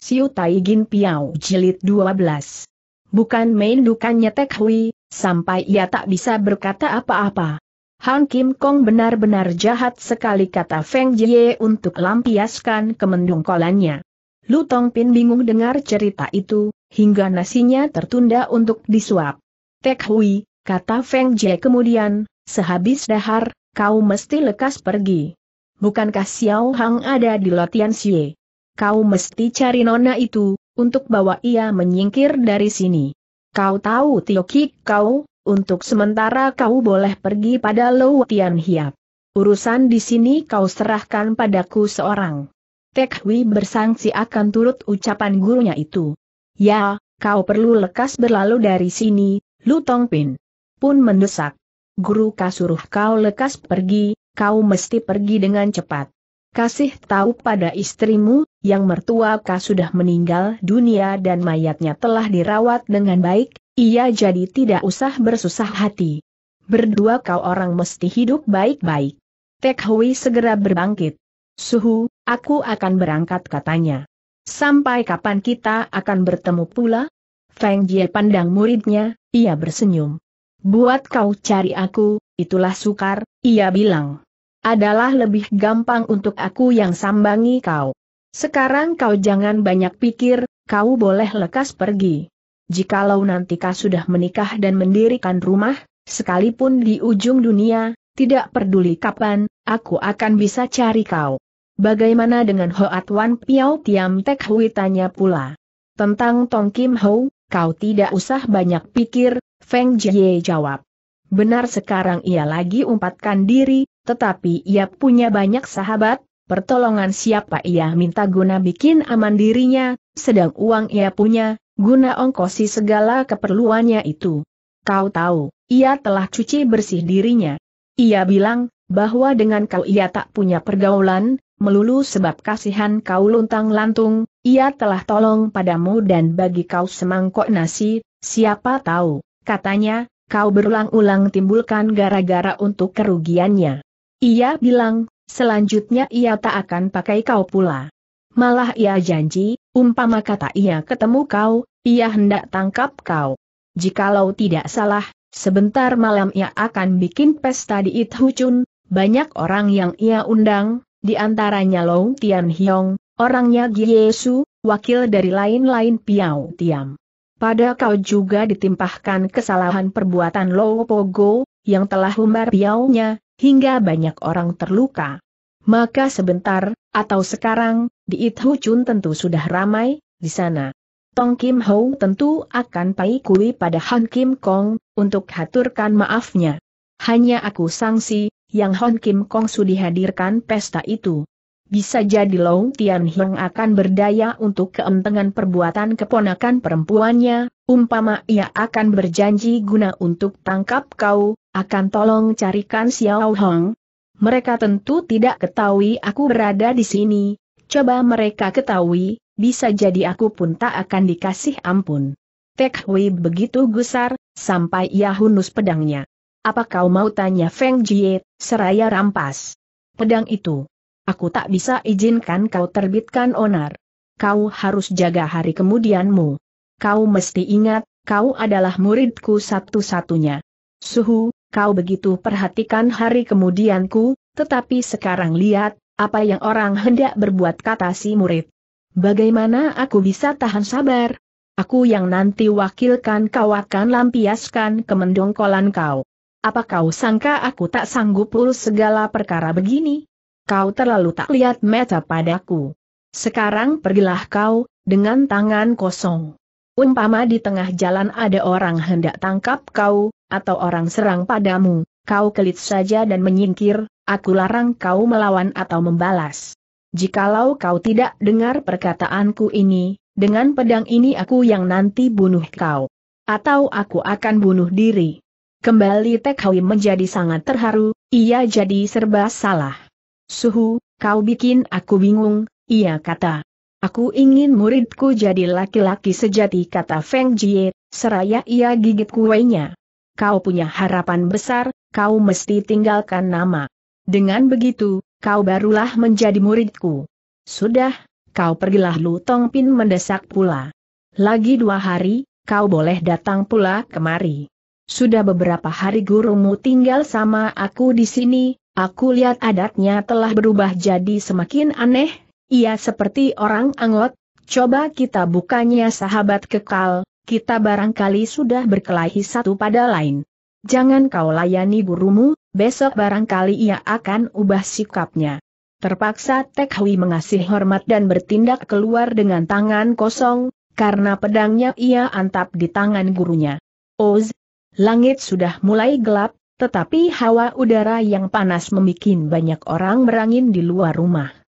Siu Tai Piao Jilid 12. Bukan main dukannya Tek Hui, sampai ia tak bisa berkata apa-apa. Han Kim Kong benar-benar jahat sekali kata Feng Jie untuk lampiaskan kemendungkolannya. Lu Tong Pin bingung dengar cerita itu, hingga nasinya tertunda untuk disuap. Tek Hui, kata Feng Jie kemudian, sehabis dahar, kau mesti lekas pergi. Bukankah Xiao Hang ada di Lotian Xie? Kau mesti cari nona itu, untuk bawa ia menyingkir dari sini. Kau tahu Tiokik kau, untuk sementara kau boleh pergi pada Lou Tian Hiap. Urusan di sini kau serahkan padaku seorang. Tek Hui bersangsi akan turut ucapan gurunya itu. Ya, kau perlu lekas berlalu dari sini, Lu Tongpin. Pun mendesak. Guru kasuruh kau lekas pergi, kau mesti pergi dengan cepat. Kasih tahu pada istrimu, yang mertua K sudah meninggal dunia dan mayatnya telah dirawat dengan baik, ia jadi tidak usah bersusah hati. Berdua kau orang mesti hidup baik-baik. Tek Hui segera berbangkit. Suhu, aku akan berangkat katanya. Sampai kapan kita akan bertemu pula? Feng Jie pandang muridnya, ia bersenyum. Buat kau cari aku, itulah sukar, ia bilang. Adalah lebih gampang untuk aku yang sambangi kau. Sekarang kau jangan banyak pikir, kau boleh lekas pergi. Jikalau nanti kau sudah menikah dan mendirikan rumah, sekalipun di ujung dunia, tidak peduli kapan, aku akan bisa cari kau. Bagaimana dengan Hoat Wan Piao Tiam Tek Hui tanya pula. Tentang Tong Kim Ho, kau tidak usah banyak pikir, Feng Jie jawab. Benar sekarang ia lagi umpatkan diri, tetapi ia punya banyak sahabat, pertolongan siapa ia minta guna bikin aman dirinya, sedang uang ia punya, guna ongkosi segala keperluannya itu. Kau tahu, ia telah cuci bersih dirinya. Ia bilang, bahwa dengan kau ia tak punya pergaulan, melulu sebab kasihan kau luntang-lantung, ia telah tolong padamu dan bagi kau semangkok nasi, siapa tahu, katanya, kau berulang-ulang timbulkan gara-gara untuk kerugiannya. Ia bilang, Selanjutnya ia tak akan pakai kau pula. Malah ia janji, umpama kata ia ketemu kau, ia hendak tangkap kau. Jikalau tidak salah, sebentar malam ia akan bikin pesta di Ithucun, banyak orang yang ia undang, di antaranya Long Tian Hiong, orangnya Giesu, wakil dari lain-lain Piao Tiam. Pada kau juga ditimpahkan kesalahan perbuatan Low Pogo, yang telah umbar piaunya, hingga banyak orang terluka. Maka sebentar, atau sekarang, di Ithu Chun tentu sudah ramai, di sana. Tong Kim Hong tentu akan paikui pada Han Kim Kong, untuk haturkan maafnya. Hanya aku sangsi, yang Han Kim Kong sudah hadirkan pesta itu. Bisa jadi Long Tian Hiong akan berdaya untuk keentengan perbuatan keponakan perempuannya, umpama ia akan berjanji guna untuk tangkap kau, akan tolong carikan Xiao Hong. Mereka tentu tidak ketahui aku berada di sini, coba mereka ketahui, bisa jadi aku pun tak akan dikasih ampun. Tek Hui begitu gusar, sampai ia hunus pedangnya. Apa kau mau tanya Feng Jie, seraya rampas. Pedang itu. Aku tak bisa izinkan kau terbitkan onar. Kau harus jaga hari kemudianmu. Kau mesti ingat, kau adalah muridku satu-satunya. Suhu, kau begitu perhatikan hari kemudianku, tetapi sekarang lihat, apa yang orang hendak berbuat kata si murid. Bagaimana aku bisa tahan sabar? Aku yang nanti wakilkan kau akan lampiaskan kemendongkolan kau. Apa kau sangka aku tak sanggup urus segala perkara begini? Kau terlalu tak lihat mata padaku. Sekarang pergilah kau, dengan tangan kosong umpama di tengah jalan ada orang hendak tangkap kau, atau orang serang padamu, kau kelit saja dan menyingkir, aku larang kau melawan atau membalas. Jikalau kau tidak dengar perkataanku ini, dengan pedang ini aku yang nanti bunuh kau. Atau aku akan bunuh diri. Kembali Tekhawi menjadi sangat terharu, ia jadi serba salah. Suhu, kau bikin aku bingung, ia kata. Aku ingin muridku jadi laki-laki sejati kata Feng Jie, seraya ia gigit kuenya. Kau punya harapan besar, kau mesti tinggalkan nama. Dengan begitu, kau barulah menjadi muridku. Sudah, kau pergilah Lu Tongpin mendesak pula. Lagi dua hari, kau boleh datang pula kemari. Sudah beberapa hari gurumu tinggal sama aku di sini, aku lihat adatnya telah berubah jadi semakin aneh, ia seperti orang anggot. coba kita bukannya sahabat kekal, kita barangkali sudah berkelahi satu pada lain. Jangan kau layani gurumu, besok barangkali ia akan ubah sikapnya. Terpaksa Tek Hui mengasih hormat dan bertindak keluar dengan tangan kosong, karena pedangnya ia antap di tangan gurunya. Oz, langit sudah mulai gelap, tetapi hawa udara yang panas membuat banyak orang berangin di luar rumah.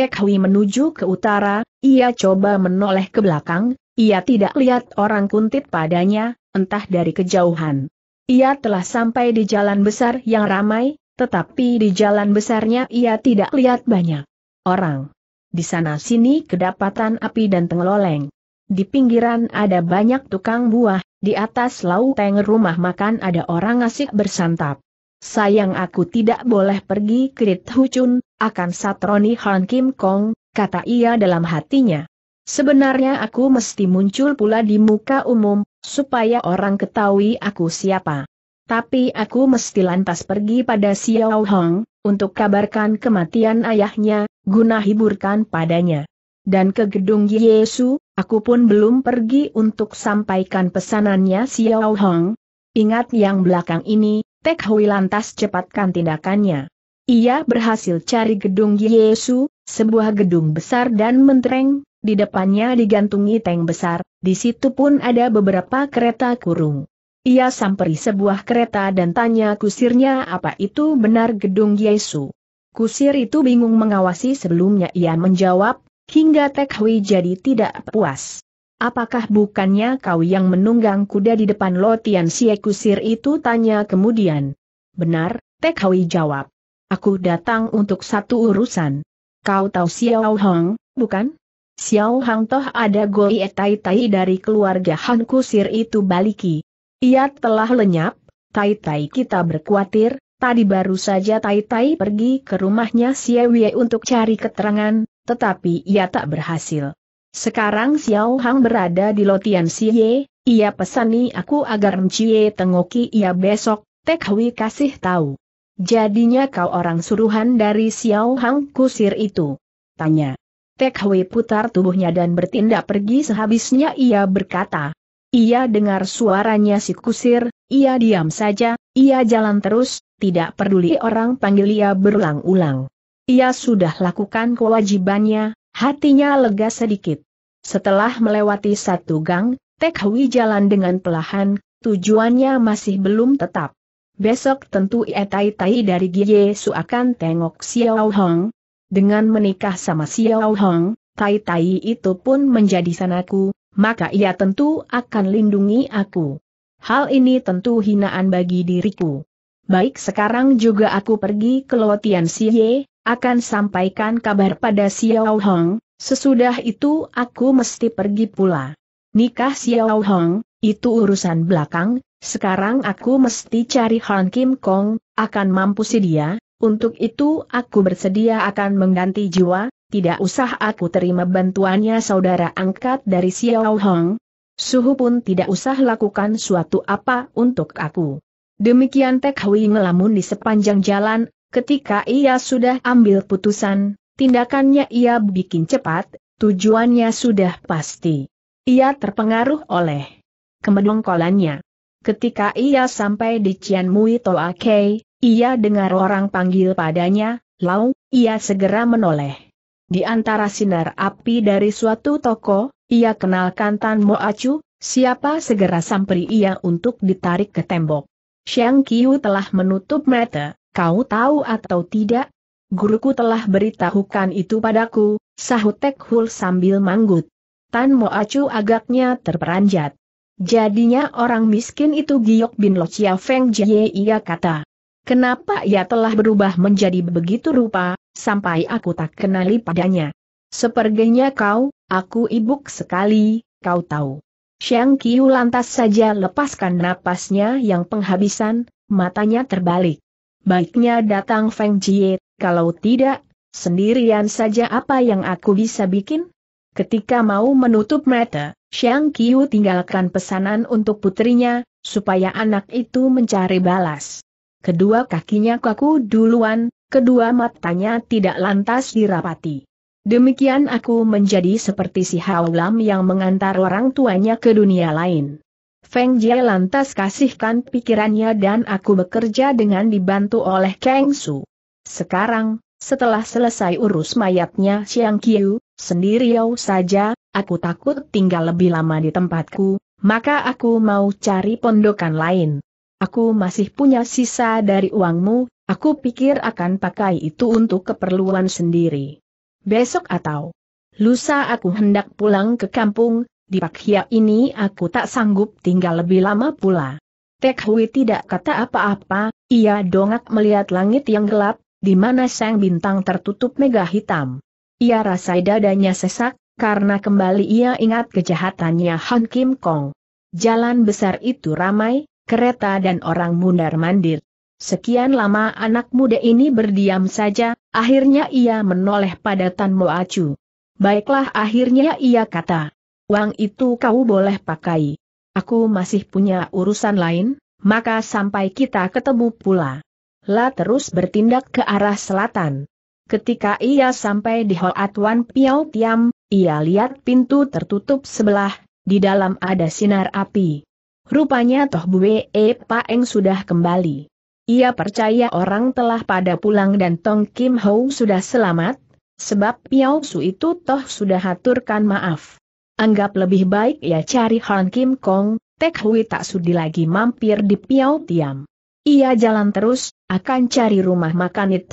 Tek menuju ke utara, ia coba menoleh ke belakang, ia tidak lihat orang kuntit padanya, entah dari kejauhan. Ia telah sampai di jalan besar yang ramai, tetapi di jalan besarnya ia tidak lihat banyak orang. Di sana-sini kedapatan api dan tengeloleng. Di pinggiran ada banyak tukang buah, di atas lauteng rumah makan ada orang asik bersantap. Sayang aku tidak boleh pergi ke Rit Hucun, akan Satroni Han Kim Kong, kata ia dalam hatinya. Sebenarnya aku mesti muncul pula di muka umum, supaya orang ketahui aku siapa. Tapi aku mesti lantas pergi pada Xiao Hong, untuk kabarkan kematian ayahnya, guna hiburkan padanya. Dan ke gedung Yesu, aku pun belum pergi untuk sampaikan pesanannya Xiao Hong. Ingat yang belakang ini, Tek Hui lantas cepatkan tindakannya. Ia berhasil cari gedung Yesu, sebuah gedung besar dan mentereng, di depannya digantungi tank besar, di situ pun ada beberapa kereta kurung. Ia samperi sebuah kereta dan tanya kusirnya apa itu benar gedung Yesu. Kusir itu bingung mengawasi sebelumnya ia menjawab, hingga Tek jadi tidak puas. Apakah bukannya kau yang menunggang kuda di depan Lotian si kusir itu tanya kemudian. Benar, Tek jawab. Aku datang untuk satu urusan. Kau tahu Xiao Hong, bukan? Xiao Hang toh ada goi etai tai dari keluarga Han Kusir itu baliki. Ia telah lenyap, tai tai kita berkuatir, tadi baru saja tai tai pergi ke rumahnya Wei untuk cari keterangan, tetapi ia tak berhasil. Sekarang Xiao Hang berada di Lotian Xie, ia pesani aku agar Mcie tengoki ia besok, Tek Hui kasih tahu. Jadinya kau orang suruhan dari Xiao Hang Kusir itu? Tanya. Tek Hui putar tubuhnya dan bertindak pergi sehabisnya ia berkata. Ia dengar suaranya si Kusir, ia diam saja, ia jalan terus, tidak peduli orang panggil ia berulang-ulang. Ia sudah lakukan kewajibannya, hatinya lega sedikit. Setelah melewati satu gang, Tek Hui jalan dengan pelahan, tujuannya masih belum tetap. Besok tentu Etai Tai dari Su akan tengok Xiao Hong. Dengan menikah sama Xiao Hong, Tai Tai itu pun menjadi sanaku, maka ia tentu akan lindungi aku. Hal ini tentu hinaan bagi diriku. Baik sekarang juga aku pergi ke Lotian Siye, akan sampaikan kabar pada Xiao Hong, sesudah itu aku mesti pergi pula. Nikah Xiao Hong, itu urusan belakang, sekarang aku mesti cari Han Kim Kong, akan mampu si dia, untuk itu aku bersedia akan mengganti jiwa, tidak usah aku terima bantuannya saudara angkat dari Xiao Hong. Suhu pun tidak usah lakukan suatu apa untuk aku. Demikian Tek Hui ngelamun di sepanjang jalan, ketika ia sudah ambil putusan, tindakannya ia bikin cepat, tujuannya sudah pasti. Ia terpengaruh oleh kemedongkolannya. Ketika ia sampai di Cian Mui Toa Kei, ia dengar orang panggil padanya, Lau, ia segera menoleh. Di antara sinar api dari suatu toko, ia kenalkan Tan Mo Acu, siapa segera samperi ia untuk ditarik ke tembok. Xiang Qiu telah menutup mata, kau tahu atau tidak? Guruku telah beritahukan itu padaku, sahut Tek Hul sambil manggut. Tan Mo Acu agaknya terperanjat. Jadinya orang miskin itu Giok Bin Lo Chia Feng Jie ia kata. Kenapa ia telah berubah menjadi begitu rupa, sampai aku tak kenali padanya. Sepertinya kau, aku ibuk sekali, kau tahu. Xiang Qiu lantas saja lepaskan napasnya yang penghabisan, matanya terbalik. Baiknya datang Feng Jie, kalau tidak, sendirian saja apa yang aku bisa bikin? Ketika mau menutup mata, Xiang Qiu tinggalkan pesanan untuk putrinya, supaya anak itu mencari balas. Kedua kakinya kaku duluan, kedua matanya tidak lantas dirapati. Demikian aku menjadi seperti si Haulam yang mengantar orang tuanya ke dunia lain. Feng Jie lantas kasihkan pikirannya dan aku bekerja dengan dibantu oleh Kang Su. Sekarang, setelah selesai urus mayatnya Xiang Qiu, Sendiriau saja, aku takut tinggal lebih lama di tempatku, maka aku mau cari pondokan lain. Aku masih punya sisa dari uangmu, aku pikir akan pakai itu untuk keperluan sendiri. Besok atau lusa aku hendak pulang ke kampung, di Pakhia ini aku tak sanggup tinggal lebih lama pula. Tek Hui tidak kata apa-apa, ia dongak melihat langit yang gelap, di mana sang bintang tertutup mega hitam. Ia rasai dadanya sesak, karena kembali ia ingat kejahatannya Han Kim Kong. Jalan besar itu ramai, kereta dan orang mundar-mandir. Sekian lama anak muda ini berdiam saja, akhirnya ia menoleh pada Tan Mo Acu. Baiklah akhirnya ia kata, uang itu kau boleh pakai. Aku masih punya urusan lain, maka sampai kita ketemu pula. La terus bertindak ke arah selatan. Ketika ia sampai di Hoat Wan Piao Tiam, ia lihat pintu tertutup sebelah, di dalam ada sinar api. Rupanya Toh Bue E Paeng sudah kembali. Ia percaya orang telah pada pulang dan Tong Kim Ho sudah selamat, sebab Piao Su itu Toh sudah haturkan maaf. Anggap lebih baik ia cari Han Kim Kong, Tek Hui tak sudi lagi mampir di Piao Tiam. Ia jalan terus, akan cari rumah makan It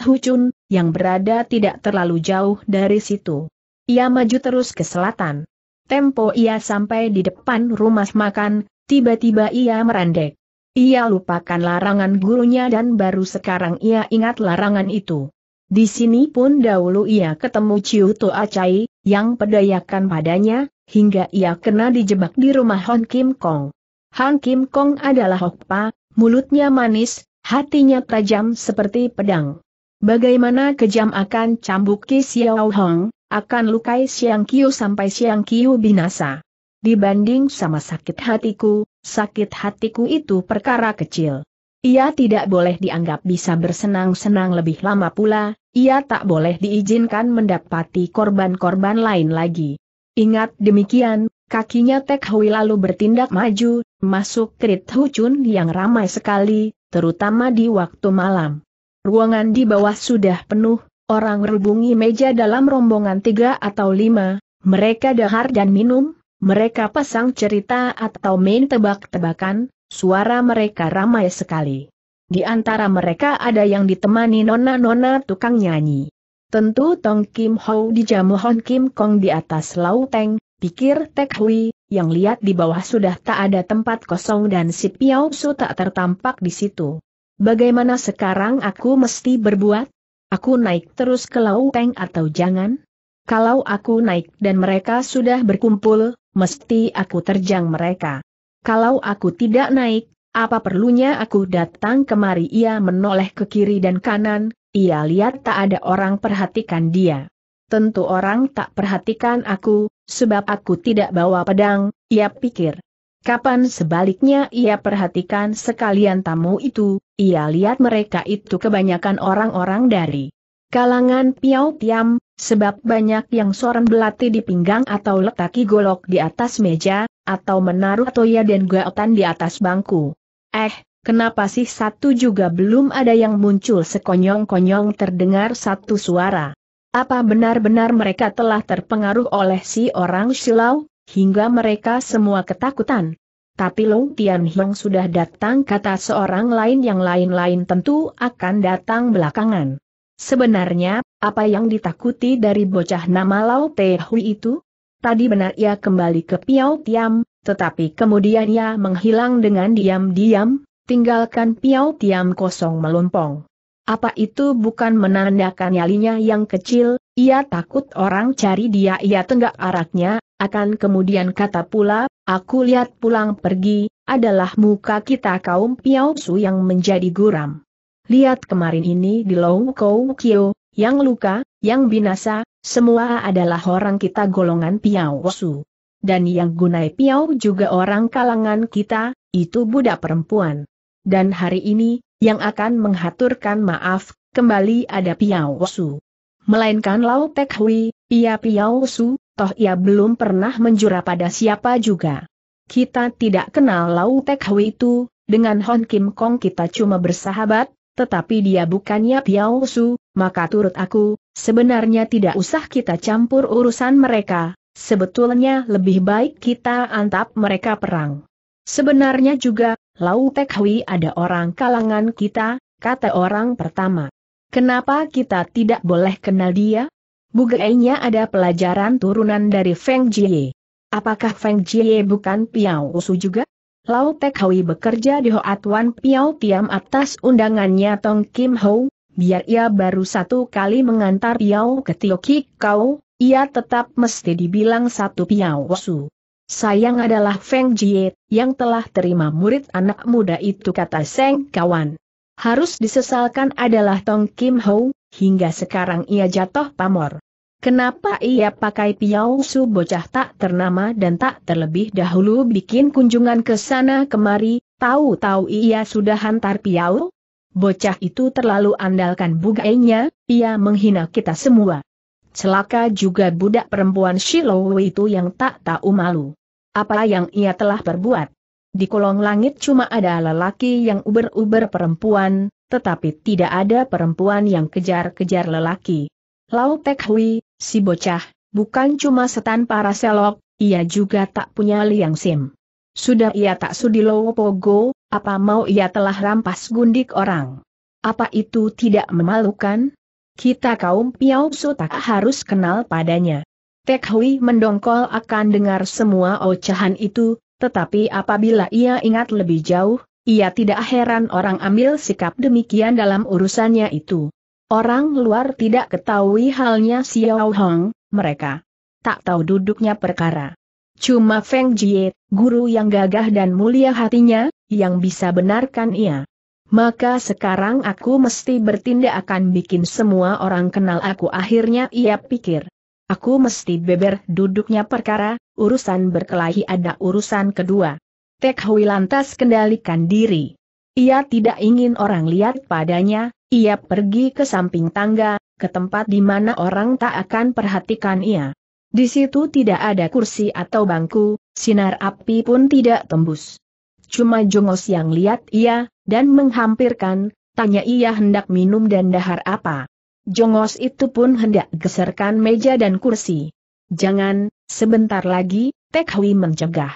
yang berada tidak terlalu jauh dari situ. Ia maju terus ke selatan. Tempo ia sampai di depan rumah makan, tiba-tiba ia merandek. Ia lupakan larangan gurunya dan baru sekarang ia ingat larangan itu. Di sini pun dahulu ia ketemu ciuto acai, yang pedayakan padanya, hingga ia kena dijebak di rumah Hon Kim Kong. Han Kim Kong adalah Hokpa, mulutnya manis, hatinya tajam seperti pedang. Bagaimana kejam akan cambuk Ki Xiao Hong, akan lukai Siang Kiu sampai Siang Kiu binasa. Dibanding sama sakit hatiku, sakit hatiku itu perkara kecil. Ia tidak boleh dianggap bisa bersenang-senang lebih lama pula, ia tak boleh diizinkan mendapati korban-korban lain lagi. Ingat demikian, Kakinya Tek Hui lalu bertindak maju, masuk ke Hucun yang ramai sekali, terutama di waktu malam. Ruangan di bawah sudah penuh, orang rebungi meja dalam rombongan tiga atau lima, mereka dahar dan minum, mereka pasang cerita atau main tebak-tebakan, suara mereka ramai sekali. Di antara mereka ada yang ditemani nona-nona tukang nyanyi. Tentu Tong Kim Ho dijamu Hon Kim Kong di atas lauteng, pikir Tek Hui, yang lihat di bawah sudah tak ada tempat kosong dan si Piao Su tak tertampak di situ. Bagaimana sekarang aku mesti berbuat? Aku naik terus ke Peng atau jangan? Kalau aku naik dan mereka sudah berkumpul, mesti aku terjang mereka. Kalau aku tidak naik, apa perlunya aku datang kemari ia menoleh ke kiri dan kanan, ia lihat tak ada orang perhatikan dia. Tentu orang tak perhatikan aku, Sebab aku tidak bawa pedang, ia pikir. Kapan sebaliknya ia perhatikan sekalian tamu itu, ia lihat mereka itu kebanyakan orang-orang dari kalangan piau tiam, sebab banyak yang soran belati di pinggang atau letaki golok di atas meja, atau menaruh toya dan gaotan di atas bangku. Eh, kenapa sih satu juga belum ada yang muncul sekonyong-konyong terdengar satu suara. Apa benar-benar mereka telah terpengaruh oleh si orang silau, hingga mereka semua ketakutan? Tapi Long Tian Hiong sudah datang kata seorang lain yang lain-lain tentu akan datang belakangan. Sebenarnya, apa yang ditakuti dari bocah nama Lau Te Hui itu? Tadi benar ia kembali ke Piao Tiam, tetapi kemudian ia menghilang dengan diam-diam, tinggalkan Piao Tiam kosong melompong. Apa itu bukan menandakan nyalinya yang kecil, ia takut orang cari dia ia tenggak araknya, akan kemudian kata pula, aku lihat pulang pergi, adalah muka kita kaum piausu yang menjadi guram. Lihat kemarin ini di Lou Kou Kio, yang luka, yang binasa, semua adalah orang kita golongan piausu. Dan yang gunai piau juga orang kalangan kita, itu budak perempuan. Dan hari ini, yang akan menghaturkan maaf, kembali ada Piao Su. Melainkan Lau Pek Hui, ia Piao Su, toh ia belum pernah menjura pada siapa juga. Kita tidak kenal Lau Pek Hui itu, dengan Hon Kim Kong kita cuma bersahabat, tetapi dia bukannya Piao Su, maka turut aku, sebenarnya tidak usah kita campur urusan mereka, sebetulnya lebih baik kita antap mereka perang. Sebenarnya juga, Lau Tek Hui ada orang kalangan kita, kata orang pertama. Kenapa kita tidak boleh kenal dia? Bugainya ada pelajaran turunan dari Feng Jie. Apakah Feng Jie bukan Piao Su juga? Lau Tek Hui bekerja di Hoat Wan Piao Tiam atas undangannya Tong Kim Ho, biar ia baru satu kali mengantar Piao ke Tio Kik Kau, ia tetap mesti dibilang satu Piao Su. Sayang adalah Feng Jie, yang telah terima murid anak muda itu kata Seng Kawan. Harus disesalkan adalah Tong Kim Ho, hingga sekarang ia jatuh pamor. Kenapa ia pakai piau Su bocah tak ternama dan tak terlebih dahulu bikin kunjungan ke sana kemari, tahu-tahu ia sudah hantar piau? Bocah itu terlalu andalkan bugainya, ia menghina kita semua. Celaka juga budak perempuan Shiloh itu yang tak tahu malu. Apa yang ia telah perbuat? Di kolong langit cuma ada lelaki yang uber-uber perempuan, tetapi tidak ada perempuan yang kejar-kejar lelaki. Lau Tek Hui, si bocah, bukan cuma setan para selok, ia juga tak punya liang sim. Sudah ia tak sudi Lowo Pogo, apa mau ia telah rampas gundik orang? Apa itu tidak memalukan? Kita kaum Piau Su tak harus kenal padanya. Tek Hui mendongkol akan dengar semua ocehan itu, tetapi apabila ia ingat lebih jauh, ia tidak heran orang ambil sikap demikian dalam urusannya itu. Orang luar tidak ketahui halnya Xiao Hong, mereka tak tahu duduknya perkara. Cuma Feng Jie, guru yang gagah dan mulia hatinya, yang bisa benarkan ia. Maka sekarang aku mesti bertindak akan bikin semua orang kenal aku akhirnya ia pikir. Aku mesti beber duduknya perkara, urusan berkelahi ada urusan kedua. Tek Hui lantas kendalikan diri. Ia tidak ingin orang lihat padanya, ia pergi ke samping tangga, ke tempat di mana orang tak akan perhatikan ia. Di situ tidak ada kursi atau bangku, sinar api pun tidak tembus. Cuma jongos yang lihat ia, dan menghampirkan, tanya ia hendak minum dan dahar apa. Jongos itu pun hendak geserkan meja dan kursi. Jangan, sebentar lagi, Tek Hui mencegah.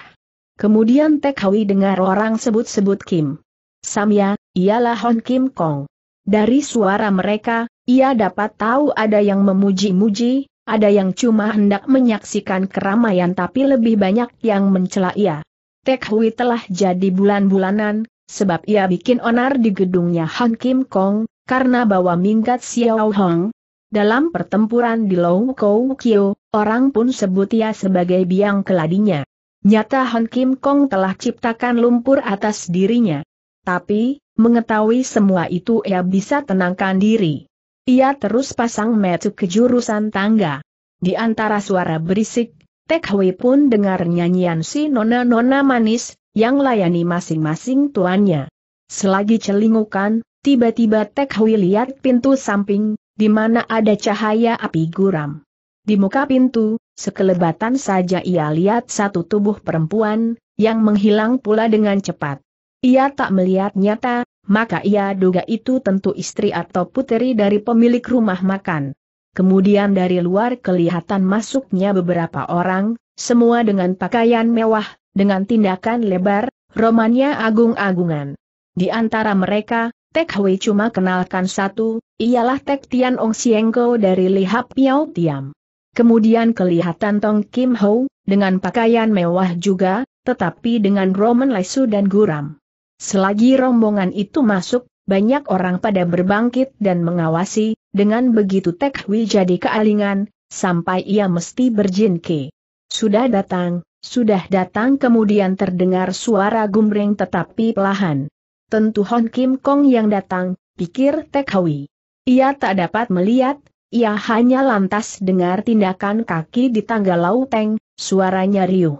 Kemudian Tek Hui dengar orang sebut-sebut Kim. Samya, ialah Hon Kim Kong. Dari suara mereka, ia dapat tahu ada yang memuji-muji, ada yang cuma hendak menyaksikan keramaian tapi lebih banyak yang mencela ia. Tek Hui telah jadi bulan-bulanan, sebab ia bikin onar di gedungnya Hon Kim Kong, karena bahwa Mingkat Xiao Hong, dalam pertempuran di Long Kou Kio, orang pun sebut ia sebagai biang keladinya. Nyata Han Kim Kong telah ciptakan lumpur atas dirinya. Tapi, mengetahui semua itu ia bisa tenangkan diri. Ia terus pasang metu ke jurusan tangga. Di antara suara berisik, Tek Hui pun dengar nyanyian si nona-nona manis, yang layani masing-masing tuannya. Selagi celingukan, Tiba-tiba Tek Hui lihat pintu samping, di mana ada cahaya api guram. Di muka pintu, sekelebatan saja ia lihat satu tubuh perempuan, yang menghilang pula dengan cepat. Ia tak melihat nyata, maka ia duga itu tentu istri atau puteri dari pemilik rumah makan. Kemudian dari luar kelihatan masuknya beberapa orang, semua dengan pakaian mewah, dengan tindakan lebar, romannya agung-agungan. Di antara mereka, Tek Hui cuma kenalkan satu, ialah Tek Tian Ong Sienggo dari Lihap Piao Tiam. Kemudian kelihatan Tong Kim Ho, dengan pakaian mewah juga, tetapi dengan roman lesu dan guram. Selagi rombongan itu masuk, banyak orang pada berbangkit dan mengawasi, dengan begitu Tek Hui jadi kealingan, sampai ia mesti berjinke. Sudah datang, sudah datang kemudian terdengar suara gumreng tetapi pelahan. Tentu Hon Kim Kong yang datang, pikir Tek Hui. Ia tak dapat melihat, ia hanya lantas dengar tindakan kaki di tangga lauteng, suaranya riuh.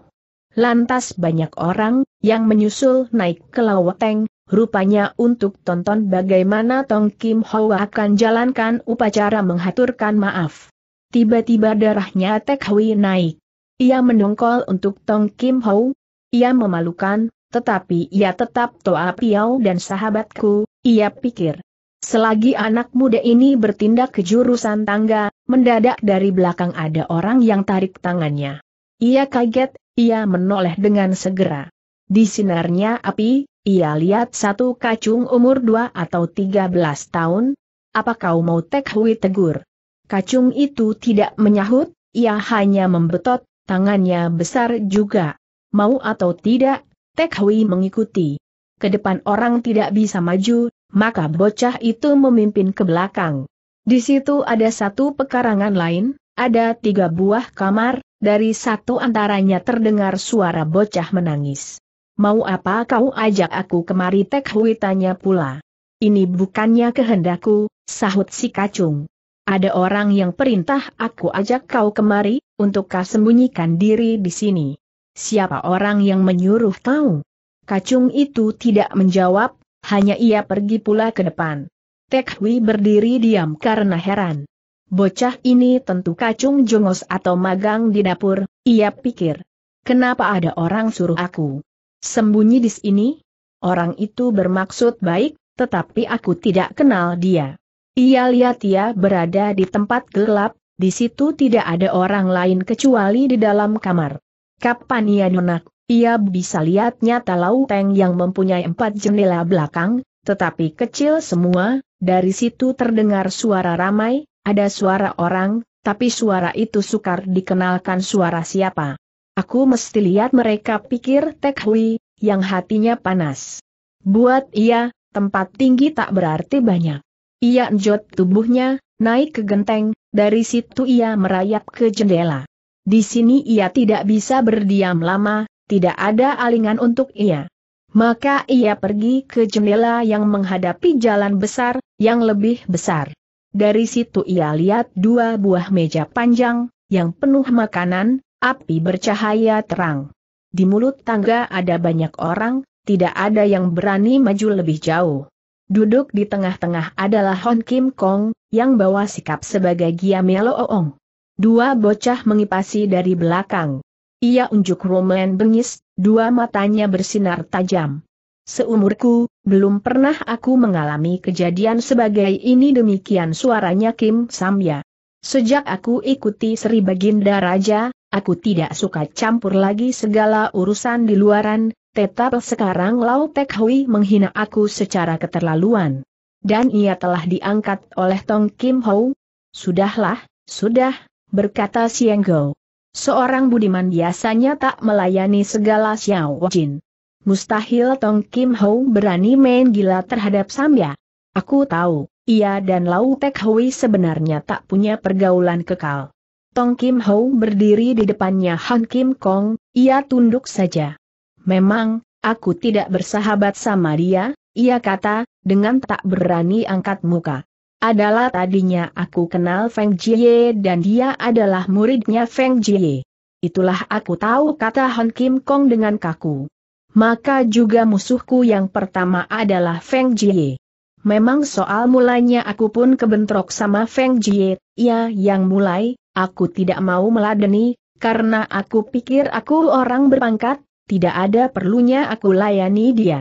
Lantas banyak orang, yang menyusul naik ke lauteng, rupanya untuk tonton bagaimana Tong Kim Ho akan jalankan upacara menghaturkan maaf. Tiba-tiba darahnya Tek Hui naik. Ia mendongkol untuk Tong Kim Hau. Ia memalukan, tetapi ia tetap Toa Piau dan sahabatku, ia pikir. Selagi anak muda ini bertindak ke jurusan tangga, mendadak dari belakang ada orang yang tarik tangannya. Ia kaget, ia menoleh dengan segera. Di sinarnya api, ia lihat satu kacung umur dua atau tiga belas tahun. Apa kau mau Tek tegur? Kacung itu tidak menyahut, ia hanya membetot, tangannya besar juga. Mau atau tidak, Tek Hui mengikuti. Ke depan orang tidak bisa maju, maka bocah itu memimpin ke belakang. Di situ ada satu pekarangan lain, ada tiga buah kamar, dari satu antaranya terdengar suara bocah menangis. Mau apa kau ajak aku kemari Tek Hui tanya pula. Ini bukannya kehendakku, sahut si kacung. Ada orang yang perintah aku ajak kau kemari, untuk kau sembunyikan diri di sini. Siapa orang yang menyuruh kau? Kacung itu tidak menjawab, hanya ia pergi pula ke depan. Tek berdiri diam karena heran. Bocah ini tentu kacung jongos atau magang di dapur, ia pikir. Kenapa ada orang suruh aku? Sembunyi di sini? Orang itu bermaksud baik, tetapi aku tidak kenal dia. Ia lihat ia berada di tempat gelap, di situ tidak ada orang lain kecuali di dalam kamar. Kapan ia lunak, ia bisa lihat nyata lauteng yang mempunyai empat jendela belakang, tetapi kecil semua, dari situ terdengar suara ramai, ada suara orang, tapi suara itu sukar dikenalkan suara siapa. Aku mesti lihat mereka pikir Tek Hui, yang hatinya panas. Buat ia, tempat tinggi tak berarti banyak. Ia njot tubuhnya, naik ke genteng, dari situ ia merayap ke jendela. Di sini ia tidak bisa berdiam lama, tidak ada alingan untuk ia. Maka ia pergi ke jendela yang menghadapi jalan besar, yang lebih besar. Dari situ ia lihat dua buah meja panjang, yang penuh makanan, api bercahaya terang. Di mulut tangga ada banyak orang, tidak ada yang berani maju lebih jauh. Duduk di tengah-tengah adalah Hon Kim Kong, yang bawa sikap sebagai Giamelo Oong. Dua bocah mengipasi dari belakang. Ia unjuk Roman bengis, dua matanya bersinar tajam. Seumurku, belum pernah aku mengalami kejadian sebagai ini demikian suaranya Kim Samya. Sejak aku ikuti Sri Baginda Raja, aku tidak suka campur lagi segala urusan di luaran, tetap sekarang Lau Tek Hui menghina aku secara keterlaluan. Dan ia telah diangkat oleh Tong Kim Hou. Sudahlah, sudah, berkata Siang Go. Seorang budiman biasanya tak melayani segala Xiao Jin. Mustahil Tong Kim Ho berani main gila terhadap Samya. Aku tahu, ia dan Lau Tek Hui sebenarnya tak punya pergaulan kekal. Tong Kim Ho berdiri di depannya Han Kim Kong, ia tunduk saja. Memang, aku tidak bersahabat sama dia, ia kata, dengan tak berani angkat muka adalah tadinya aku kenal Feng Jie dan dia adalah muridnya Feng Jie. Itulah aku tahu kata Han Kim Kong dengan kaku. Maka juga musuhku yang pertama adalah Feng Jie. Memang soal mulanya aku pun kebentrok sama Feng Jie, ia yang mulai, aku tidak mau meladeni, karena aku pikir aku orang berpangkat, tidak ada perlunya aku layani dia.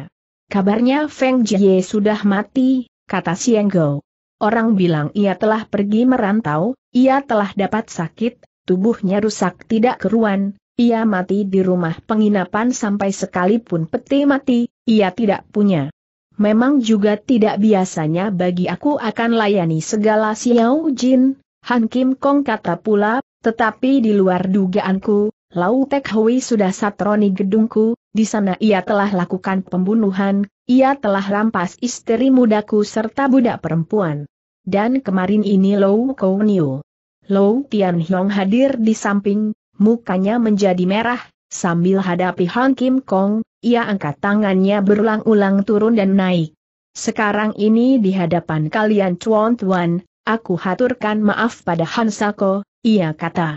Kabarnya Feng Jie sudah mati, kata Xiang Gou. Orang bilang ia telah pergi merantau, ia telah dapat sakit, tubuhnya rusak tidak keruan, ia mati di rumah penginapan sampai sekalipun peti mati, ia tidak punya. Memang juga tidak biasanya bagi aku akan layani segala Xiao Jin, Han Kim Kong kata pula, tetapi di luar dugaanku, Lau Tek Hui sudah satroni gedungku, di sana ia telah lakukan pembunuhan, ia telah rampas istri mudaku serta budak perempuan dan kemarin ini Lou Niu. Lou Hiong hadir di samping, mukanya menjadi merah, sambil hadapi Hong Kim Kong, ia angkat tangannya berulang-ulang turun dan naik. Sekarang ini di hadapan kalian Chuan Tuan, aku haturkan maaf pada Han Sako, ia kata.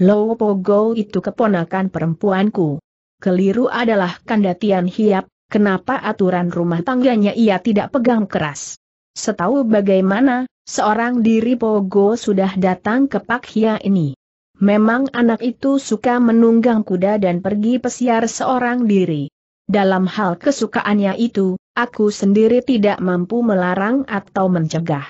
Lou Pogo itu keponakan perempuanku. Keliru adalah Kanda Tian Hiap, kenapa aturan rumah tangganya ia tidak pegang keras. Setahu bagaimana, seorang diri Pogo sudah datang ke Pak Hia ini. Memang anak itu suka menunggang kuda dan pergi pesiar seorang diri. Dalam hal kesukaannya itu, aku sendiri tidak mampu melarang atau mencegah.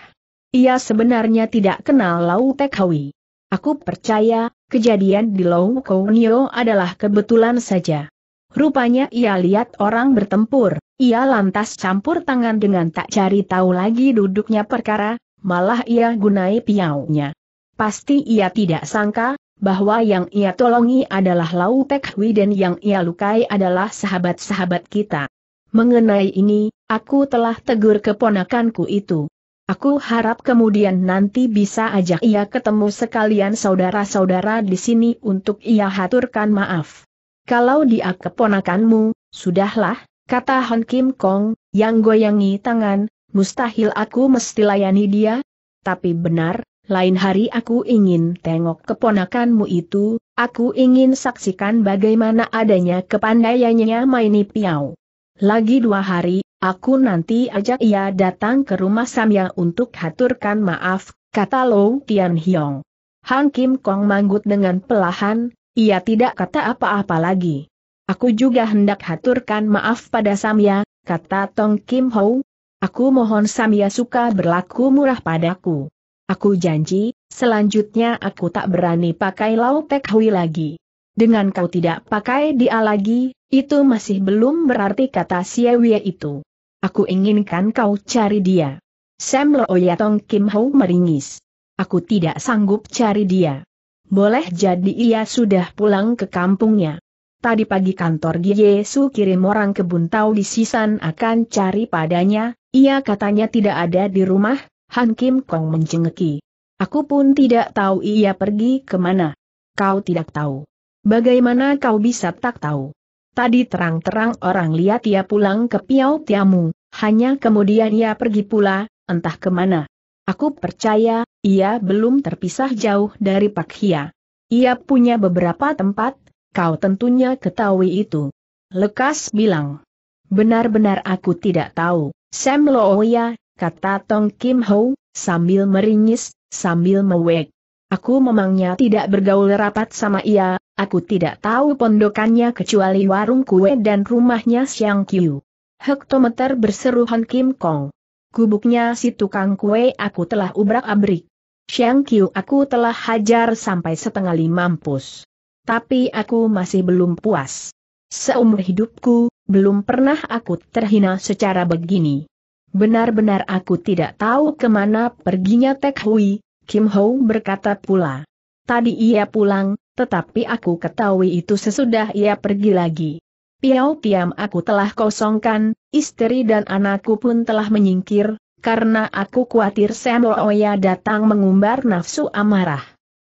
Ia sebenarnya tidak kenal Lau tekawi. Aku percaya, kejadian di Lau Kounio adalah kebetulan saja. Rupanya ia lihat orang bertempur, ia lantas campur tangan dengan tak cari tahu lagi duduknya perkara, malah ia gunai piaunya. Pasti ia tidak sangka, bahwa yang ia tolongi adalah Lau Pek Hui dan yang ia lukai adalah sahabat-sahabat kita. Mengenai ini, aku telah tegur keponakanku itu. Aku harap kemudian nanti bisa ajak ia ketemu sekalian saudara-saudara di sini untuk ia haturkan maaf. Kalau dia keponakanmu, sudahlah, Kata Hon Kim Kong, yang goyangi tangan, mustahil aku mesti layani dia. Tapi benar, lain hari aku ingin tengok keponakanmu itu, aku ingin saksikan bagaimana adanya kepandaiannya maini piau. Lagi dua hari, aku nanti ajak ia datang ke rumah Samya untuk haturkan maaf, kata Lou Tian Hyong. Han Kim Kong manggut dengan pelahan, ia tidak kata apa-apa lagi. Aku juga hendak haturkan maaf pada Samya, kata Tong Kim Ho. Aku mohon Samya suka berlaku murah padaku. Aku janji, selanjutnya aku tak berani pakai Lau Tek Hui lagi. Dengan kau tidak pakai dia lagi, itu masih belum berarti kata Siewie itu. Aku inginkan kau cari dia. Sam Ya Tong Kim Ho meringis. Aku tidak sanggup cari dia. Boleh jadi ia sudah pulang ke kampungnya. Tadi pagi kantor Yesu kirim orang kebun tahu di Sisan akan cari padanya, ia katanya tidak ada di rumah, Han Kim Kong menjengeki. Aku pun tidak tahu ia pergi kemana. Kau tidak tahu. Bagaimana kau bisa tak tahu? Tadi terang-terang orang lihat ia pulang ke Piau Tiamu, hanya kemudian ia pergi pula, entah kemana. Aku percaya, ia belum terpisah jauh dari Pak Hia. Ia punya beberapa tempat, Kau tentunya ketahui itu. Lekas bilang. Benar-benar aku tidak tahu, Sam Looya, kata Tong Kim Ho, sambil meringis, sambil mewek. Aku memangnya tidak bergaul rapat sama ia, aku tidak tahu pondokannya kecuali warung kue dan rumahnya Siang Kiu. Hektometer berseru Hon Kim Kong. Kubuknya si tukang kue aku telah ubrak-abrik. Siang Kyu aku telah hajar sampai setengah limampus tapi aku masih belum puas. Seumur hidupku, belum pernah aku terhina secara begini. Benar-benar aku tidak tahu kemana perginya Tek Hui, Kim Ho berkata pula. Tadi ia pulang, tetapi aku ketahui itu sesudah ia pergi lagi. Piau piam aku telah kosongkan, istri dan anakku pun telah menyingkir, karena aku khawatir Samuel Oya datang mengumbar nafsu amarah.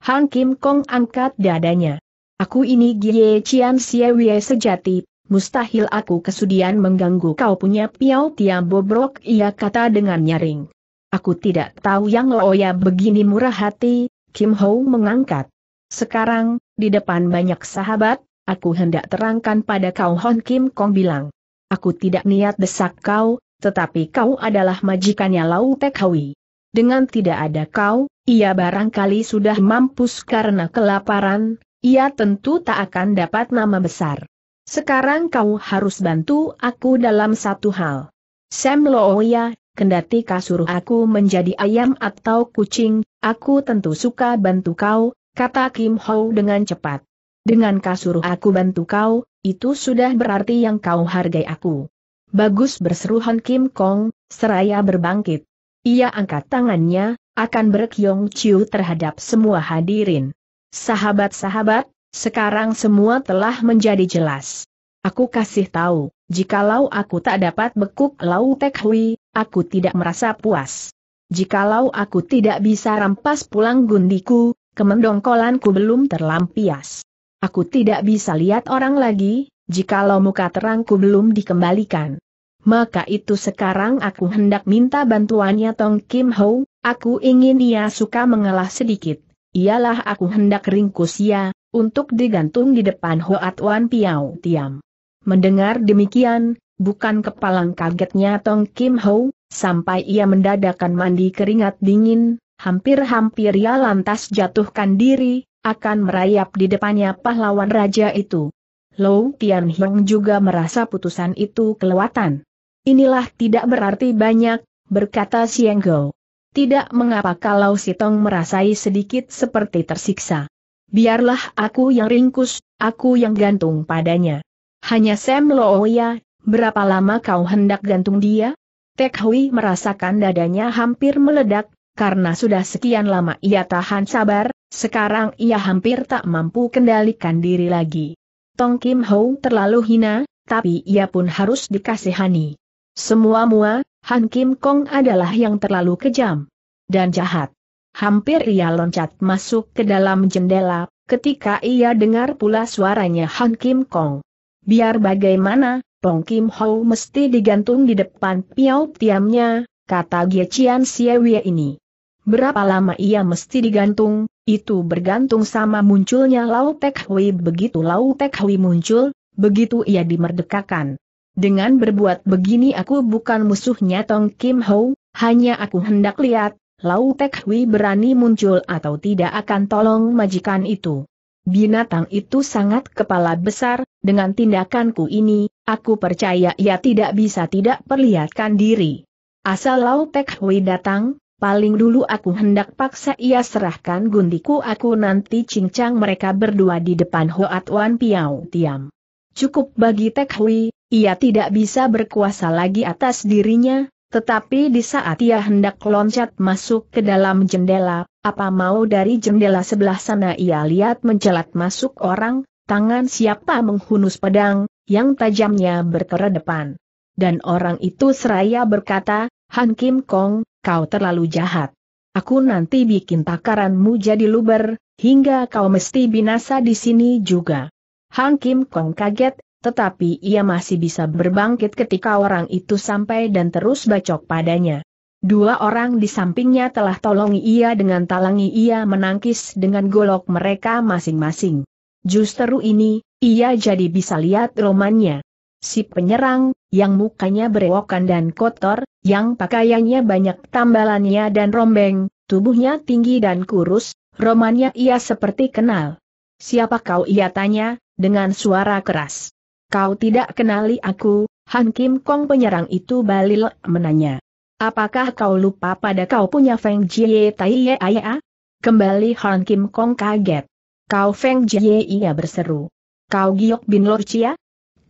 Hang Kim Kong angkat dadanya. Aku ini Gie Chian Siewie sejati, mustahil aku kesudian mengganggu kau punya piau tiam bobrok ia kata dengan nyaring. Aku tidak tahu yang Loya begini murah hati, Kim Ho mengangkat. Sekarang, di depan banyak sahabat, aku hendak terangkan pada kau Hon Kim Kong bilang. Aku tidak niat desak kau, tetapi kau adalah majikannya Lau Pek Hui. Dengan tidak ada kau, ia barangkali sudah mampus karena kelaparan, ia tentu tak akan dapat nama besar. Sekarang kau harus bantu aku dalam satu hal. Sam Looya, kendati kasur aku menjadi ayam atau kucing, aku tentu suka bantu kau, kata Kim Ho dengan cepat. Dengan kasur aku bantu kau, itu sudah berarti yang kau hargai aku. Bagus berseru Hon Kim Kong, seraya berbangkit. Ia angkat tangannya, akan berkyong ciu terhadap semua hadirin. Sahabat-sahabat, sekarang semua telah menjadi jelas. Aku kasih tahu, jikalau aku tak dapat bekuk Lau Tek Hui, aku tidak merasa puas. Jikalau aku tidak bisa rampas pulang gundiku, kemendongkolanku belum terlampias. Aku tidak bisa lihat orang lagi, jikalau muka terangku belum dikembalikan. Maka itu sekarang aku hendak minta bantuannya Tong Kim Ho, aku ingin ia suka mengalah sedikit ialah aku hendak ringkus ya, untuk digantung di depan Hoat Wan Piao Tiam. Mendengar demikian, bukan kepalang kagetnya Tong Kim Ho, sampai ia mendadakan mandi keringat dingin, hampir-hampir ia lantas jatuhkan diri, akan merayap di depannya pahlawan raja itu. Lo Tian Hong juga merasa putusan itu kelewatan. Inilah tidak berarti banyak, berkata Siang Go. Tidak mengapa kalau si Tong merasai sedikit seperti tersiksa. Biarlah aku yang ringkus, aku yang gantung padanya. Hanya Sam Looya, berapa lama kau hendak gantung dia? Tek Hui merasakan dadanya hampir meledak, karena sudah sekian lama ia tahan sabar, sekarang ia hampir tak mampu kendalikan diri lagi. Tong Kim Ho terlalu hina, tapi ia pun harus dikasihani. Semua mua, Han Kim Kong adalah yang terlalu kejam dan jahat. Hampir ia loncat masuk ke dalam jendela, ketika ia dengar pula suaranya Han Kim Kong. Biar bagaimana, Pong Kim Ho mesti digantung di depan piau tiamnya, kata Gie Cian Siewie ini. Berapa lama ia mesti digantung, itu bergantung sama munculnya Lau Tek Hui begitu Lau Tek Hui muncul, begitu ia dimerdekakan. Dengan berbuat begini aku bukan musuhnya Tong Kim Ho, hanya aku hendak lihat, Lau Tek Hui berani muncul atau tidak akan tolong majikan itu. Binatang itu sangat kepala besar, dengan tindakanku ini, aku percaya ia tidak bisa tidak perlihatkan diri. Asal Lau Tek Hui datang, paling dulu aku hendak paksa ia serahkan gundiku aku nanti cincang mereka berdua di depan Hoat Wan Piao Tiam. Cukup bagi Tek Hui, ia tidak bisa berkuasa lagi atas dirinya, tetapi di saat ia hendak loncat masuk ke dalam jendela, apa mau dari jendela sebelah sana ia lihat mencelat masuk orang, tangan siapa menghunus pedang, yang tajamnya bertera depan. Dan orang itu seraya berkata, Han Kim Kong, kau terlalu jahat. Aku nanti bikin takaranmu jadi luber, hingga kau mesti binasa di sini juga. Han Kim Kong kaget, tetapi ia masih bisa berbangkit ketika orang itu sampai dan terus bacok padanya. Dua orang di sampingnya telah tolongi ia dengan talangi ia menangkis dengan golok mereka masing-masing. Justru ini, ia jadi bisa lihat romannya. Si penyerang, yang mukanya berewokan dan kotor, yang pakaiannya banyak tambalannya dan rombeng, tubuhnya tinggi dan kurus, romannya ia seperti kenal. Siapa kau ia tanya, dengan suara keras. Kau tidak kenali aku, Han Kim Kong penyerang itu balil menanya. Apakah kau lupa pada kau punya Feng Jie Tai Ye Aya? Kembali Han Kim Kong kaget. Kau Feng Jie ia berseru. Kau Giok Bin Lorcia?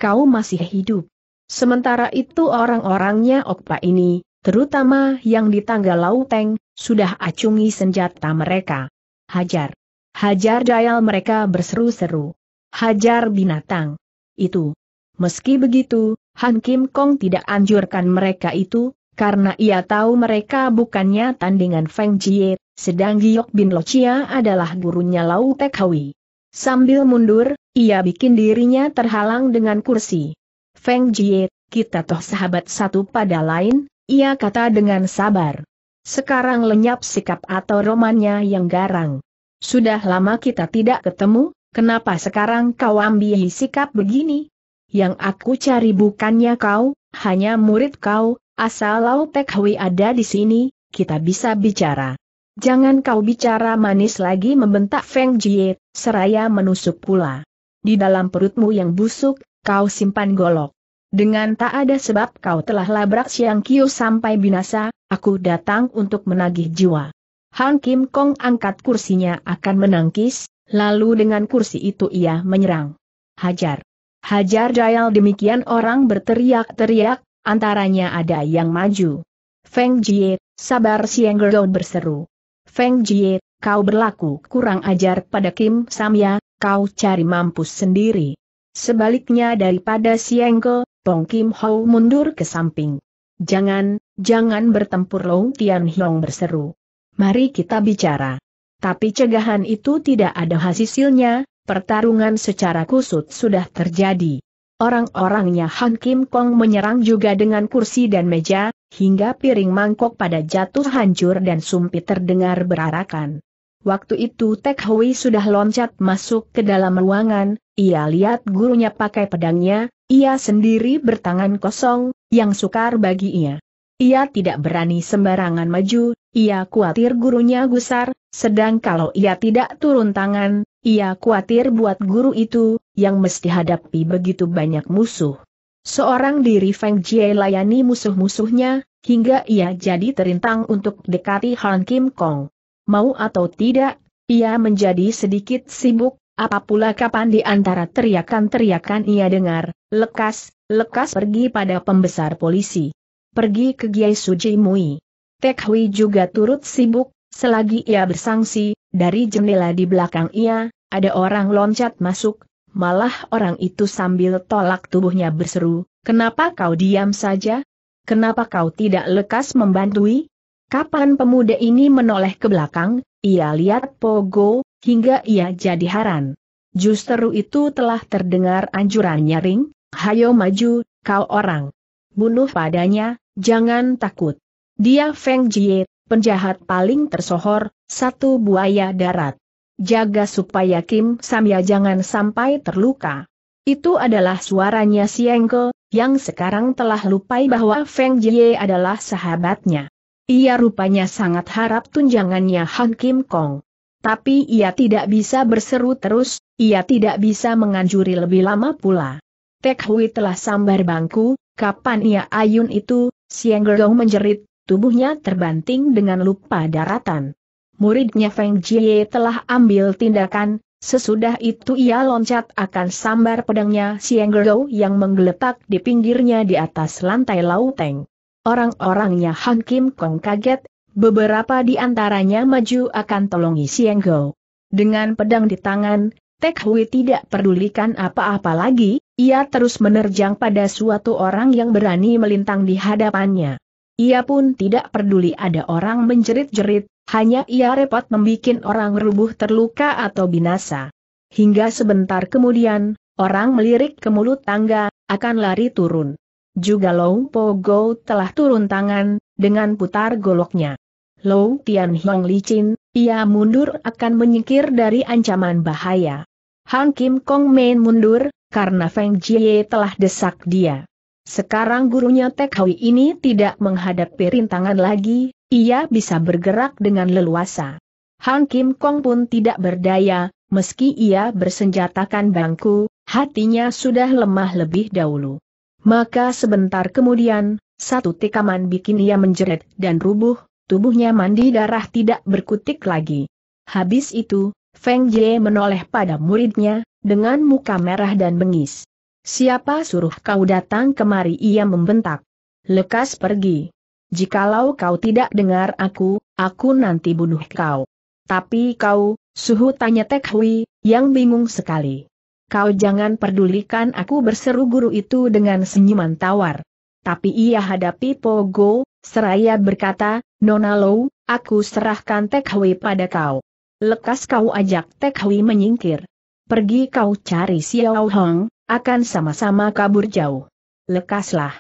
Kau masih hidup. Sementara itu orang-orangnya Okpa ini, terutama yang di tangga Lauteng, sudah acungi senjata mereka. Hajar. Hajar dayal mereka berseru-seru. Hajar binatang itu. Meski begitu, Han Kim Kong tidak anjurkan mereka itu, karena ia tahu mereka bukannya tandingan Feng Jie, sedang Giok Bin Lo Chia adalah gurunya Lau Tek Hui. Sambil mundur, ia bikin dirinya terhalang dengan kursi. Feng Jie, kita toh sahabat satu pada lain, ia kata dengan sabar. Sekarang lenyap sikap atau romannya yang garang. Sudah lama kita tidak ketemu, Kenapa sekarang kau ambil sikap begini? Yang aku cari bukannya kau, hanya murid kau, asal Lau Tek Hui ada di sini, kita bisa bicara. Jangan kau bicara manis lagi membentak Feng Jie, seraya menusuk pula. Di dalam perutmu yang busuk, kau simpan golok. Dengan tak ada sebab kau telah labrak Siang Kiu sampai binasa, aku datang untuk menagih jiwa. Han Kim Kong angkat kursinya akan menangkis, Lalu dengan kursi itu ia menyerang. Hajar. Hajar dayal demikian orang berteriak-teriak, antaranya ada yang maju. Feng Jie, sabar Siang Gerdo berseru. Feng Jie, kau berlaku kurang ajar pada Kim Samya, kau cari mampus sendiri. Sebaliknya daripada Ge, Tong Kim Hou mundur ke samping. Jangan, jangan bertempur Long Tian Hiong berseru. Mari kita bicara. Tapi cegahan itu tidak ada hasilnya, pertarungan secara kusut sudah terjadi. Orang-orangnya Han Kim Kong menyerang juga dengan kursi dan meja, hingga piring mangkok pada jatuh hancur dan sumpit terdengar berarakan. Waktu itu Tek Hui sudah loncat masuk ke dalam ruangan, ia lihat gurunya pakai pedangnya, ia sendiri bertangan kosong, yang sukar bagi ia. Ia tidak berani sembarangan maju, ia khawatir gurunya gusar, sedang kalau ia tidak turun tangan, ia khawatir buat guru itu, yang mesti hadapi begitu banyak musuh. Seorang diri Feng Jie layani musuh-musuhnya, hingga ia jadi terintang untuk dekati Han Kim Kong. Mau atau tidak, ia menjadi sedikit sibuk, apapula kapan di antara teriakan-teriakan ia dengar, lekas, lekas pergi pada pembesar polisi. Pergi ke Giai Suji Mui. Tek Hui juga turut sibuk, selagi ia bersangsi, dari jendela di belakang ia, ada orang loncat masuk, malah orang itu sambil tolak tubuhnya berseru, kenapa kau diam saja? Kenapa kau tidak lekas membantui? Kapan pemuda ini menoleh ke belakang, ia lihat Pogo, hingga ia jadi haran. Justru itu telah terdengar anjuran nyaring, hayo maju, kau orang. Bunuh padanya, jangan takut. Dia Feng Jie, penjahat paling tersohor, satu buaya darat. Jaga supaya Kim Samya jangan sampai terluka. Itu adalah suaranya Siengke, yang sekarang telah lupai bahwa Feng Jie adalah sahabatnya. Ia rupanya sangat harap tunjangannya Han Kim Kong. Tapi ia tidak bisa berseru terus, ia tidak bisa menganjuri lebih lama pula. Tek Hui telah sambar bangku, kapan ia ayun itu, Siang Gerong menjerit, tubuhnya terbanting dengan lupa daratan. Muridnya Feng Jie telah ambil tindakan, sesudah itu ia loncat akan sambar pedangnya Siang Gerou yang menggeletak di pinggirnya di atas lantai lauteng. Orang-orangnya Han Kim Kong kaget, beberapa di antaranya maju akan tolongi Siang Gerou. Dengan pedang di tangan, Tek Hui tidak pedulikan apa-apa lagi, ia terus menerjang pada suatu orang yang berani melintang di hadapannya. Ia pun tidak peduli ada orang menjerit-jerit, hanya ia repot membuat orang rubuh terluka atau binasa. Hingga sebentar kemudian, orang melirik ke mulut tangga, akan lari turun. Juga Lou Po Go telah turun tangan, dengan putar goloknya. Lou Tian Hong licin, ia mundur akan menyingkir dari ancaman bahaya. Hang Kim Kong Main mundur, karena Feng Jie telah desak dia. Sekarang gurunya Tek ini tidak menghadapi rintangan lagi, ia bisa bergerak dengan leluasa. Han Kim Kong pun tidak berdaya, meski ia bersenjatakan bangku, hatinya sudah lemah lebih dahulu. Maka sebentar kemudian, satu tikaman bikin ia menjerit dan rubuh, tubuhnya mandi darah tidak berkutik lagi. Habis itu, Feng Jie menoleh pada muridnya, dengan muka merah dan bengis. Siapa suruh kau datang kemari ia membentak. Lekas pergi. Jikalau kau tidak dengar aku, aku nanti bunuh kau. Tapi kau, suhu tanya Tek yang bingung sekali. Kau jangan pedulikan aku berseru guru itu dengan senyuman tawar. Tapi ia hadapi Pogo, seraya berkata, Nona Lou, aku serahkan Tek Hui pada kau. Lekas kau ajak Tek menyingkir. Pergi kau cari Xiao Hong, akan sama-sama kabur jauh. Lekaslah.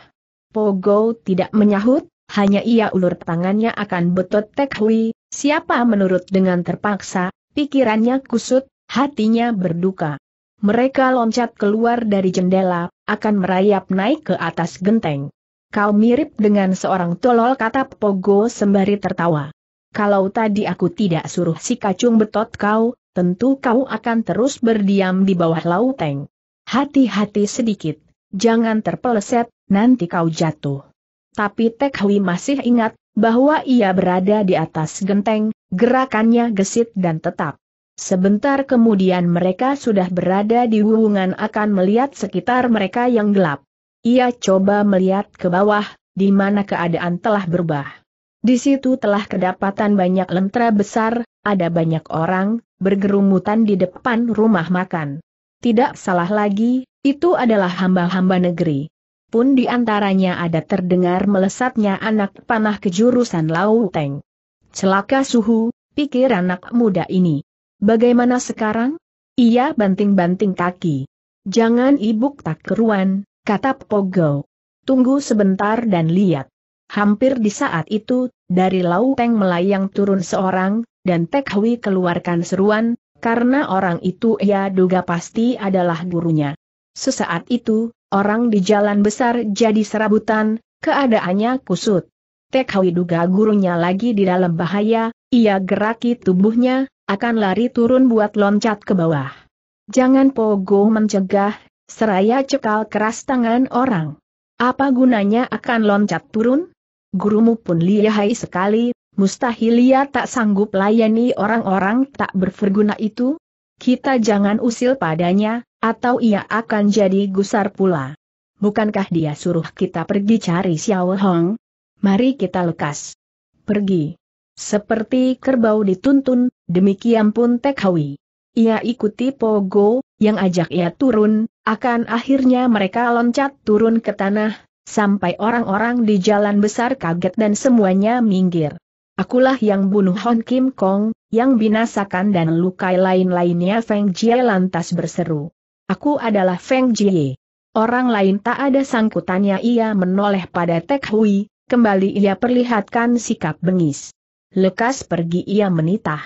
Pogo tidak menyahut, hanya ia ulur tangannya akan betot Tek Hui, siapa menurut dengan terpaksa, pikirannya kusut, hatinya berduka. Mereka loncat keluar dari jendela, akan merayap naik ke atas genteng. Kau mirip dengan seorang tolol kata Pogo sembari tertawa. Kalau tadi aku tidak suruh si kacung betot kau, tentu kau akan terus berdiam di bawah lauteng. Hati-hati sedikit, jangan terpeleset, nanti kau jatuh. Tapi Tek Hui masih ingat, bahwa ia berada di atas genteng, gerakannya gesit dan tetap. Sebentar kemudian mereka sudah berada di wuwungan akan melihat sekitar mereka yang gelap. Ia coba melihat ke bawah, di mana keadaan telah berubah. Di situ telah kedapatan banyak lentera besar, ada banyak orang, bergerumutan di depan rumah makan. Tidak salah lagi, itu adalah hamba-hamba negeri. Pun di antaranya ada terdengar melesatnya anak panah ke jurusan Lauteng. Celaka suhu, pikir anak muda ini. Bagaimana sekarang? Ia banting-banting kaki. Jangan ibuk tak keruan, kata Pogo. Tunggu sebentar dan lihat. Hampir di saat itu, dari Lauteng melayang turun seorang, dan Tek Hui keluarkan seruan, karena orang itu ia ya duga pasti adalah gurunya. Sesaat itu, orang di jalan besar jadi serabutan, keadaannya kusut. Tekhawi duga gurunya lagi di dalam bahaya, ia geraki tubuhnya, akan lari turun buat loncat ke bawah. Jangan pogo mencegah, seraya cekal keras tangan orang. Apa gunanya akan loncat turun? Gurumu pun lihai sekali, Mustahil ia tak sanggup layani orang-orang tak berverguna itu? Kita jangan usil padanya, atau ia akan jadi gusar pula. Bukankah dia suruh kita pergi cari Xiao Hong? Mari kita lekas. Pergi. Seperti kerbau dituntun, demikian pun Tek Hui. Ia ikuti Pogo, yang ajak ia turun, akan akhirnya mereka loncat turun ke tanah, sampai orang-orang di jalan besar kaget dan semuanya minggir. Akulah yang bunuh Hon Kim Kong, yang binasakan dan lukai lain-lainnya Feng Jie lantas berseru. Aku adalah Feng Jie. Orang lain tak ada sangkutannya ia menoleh pada Tek Hui, kembali ia perlihatkan sikap bengis. Lekas pergi ia menitah.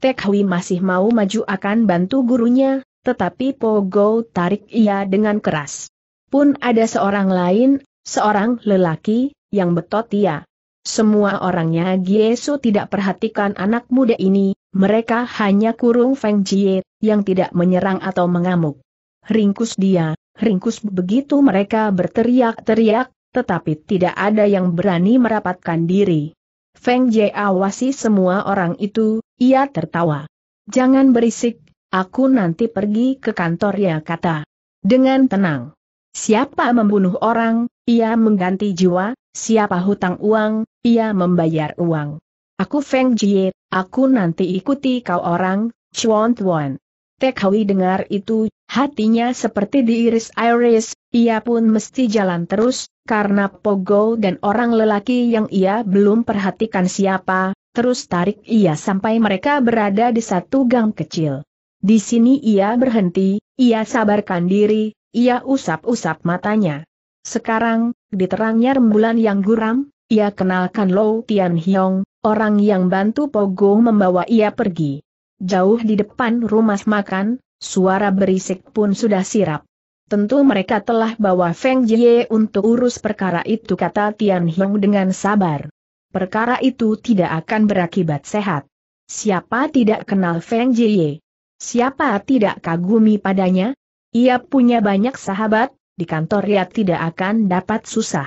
Tek Hui masih mau maju akan bantu gurunya, tetapi Po Go tarik ia dengan keras. Pun ada seorang lain, seorang lelaki, yang betot ia. Semua orangnya Giesu tidak perhatikan anak muda ini, mereka hanya kurung Feng Jie, yang tidak menyerang atau mengamuk. Ringkus dia, ringkus begitu mereka berteriak-teriak, tetapi tidak ada yang berani merapatkan diri. Feng Jie awasi semua orang itu, ia tertawa. Jangan berisik, aku nanti pergi ke kantor ya kata. Dengan tenang. Siapa membunuh orang, ia mengganti jiwa, Siapa hutang uang, ia membayar uang. Aku Feng Jie, aku nanti ikuti kau orang, Chuan Tuan. Tekhawi dengar itu, hatinya seperti diiris-iris, ia pun mesti jalan terus, karena Pogo dan orang lelaki yang ia belum perhatikan siapa, terus tarik ia sampai mereka berada di satu gang kecil. Di sini ia berhenti, ia sabarkan diri, ia usap-usap matanya. Sekarang, di terangnya rembulan yang guram, ia kenalkan Lou Tian Hiong, orang yang bantu Pogo membawa ia pergi. Jauh di depan rumah makan, suara berisik pun sudah sirap. Tentu mereka telah bawa Feng Jie untuk urus perkara itu kata Tian Hiong dengan sabar. Perkara itu tidak akan berakibat sehat. Siapa tidak kenal Feng Jie? Siapa tidak kagumi padanya? Ia punya banyak sahabat, di kantor ia tidak akan dapat susah.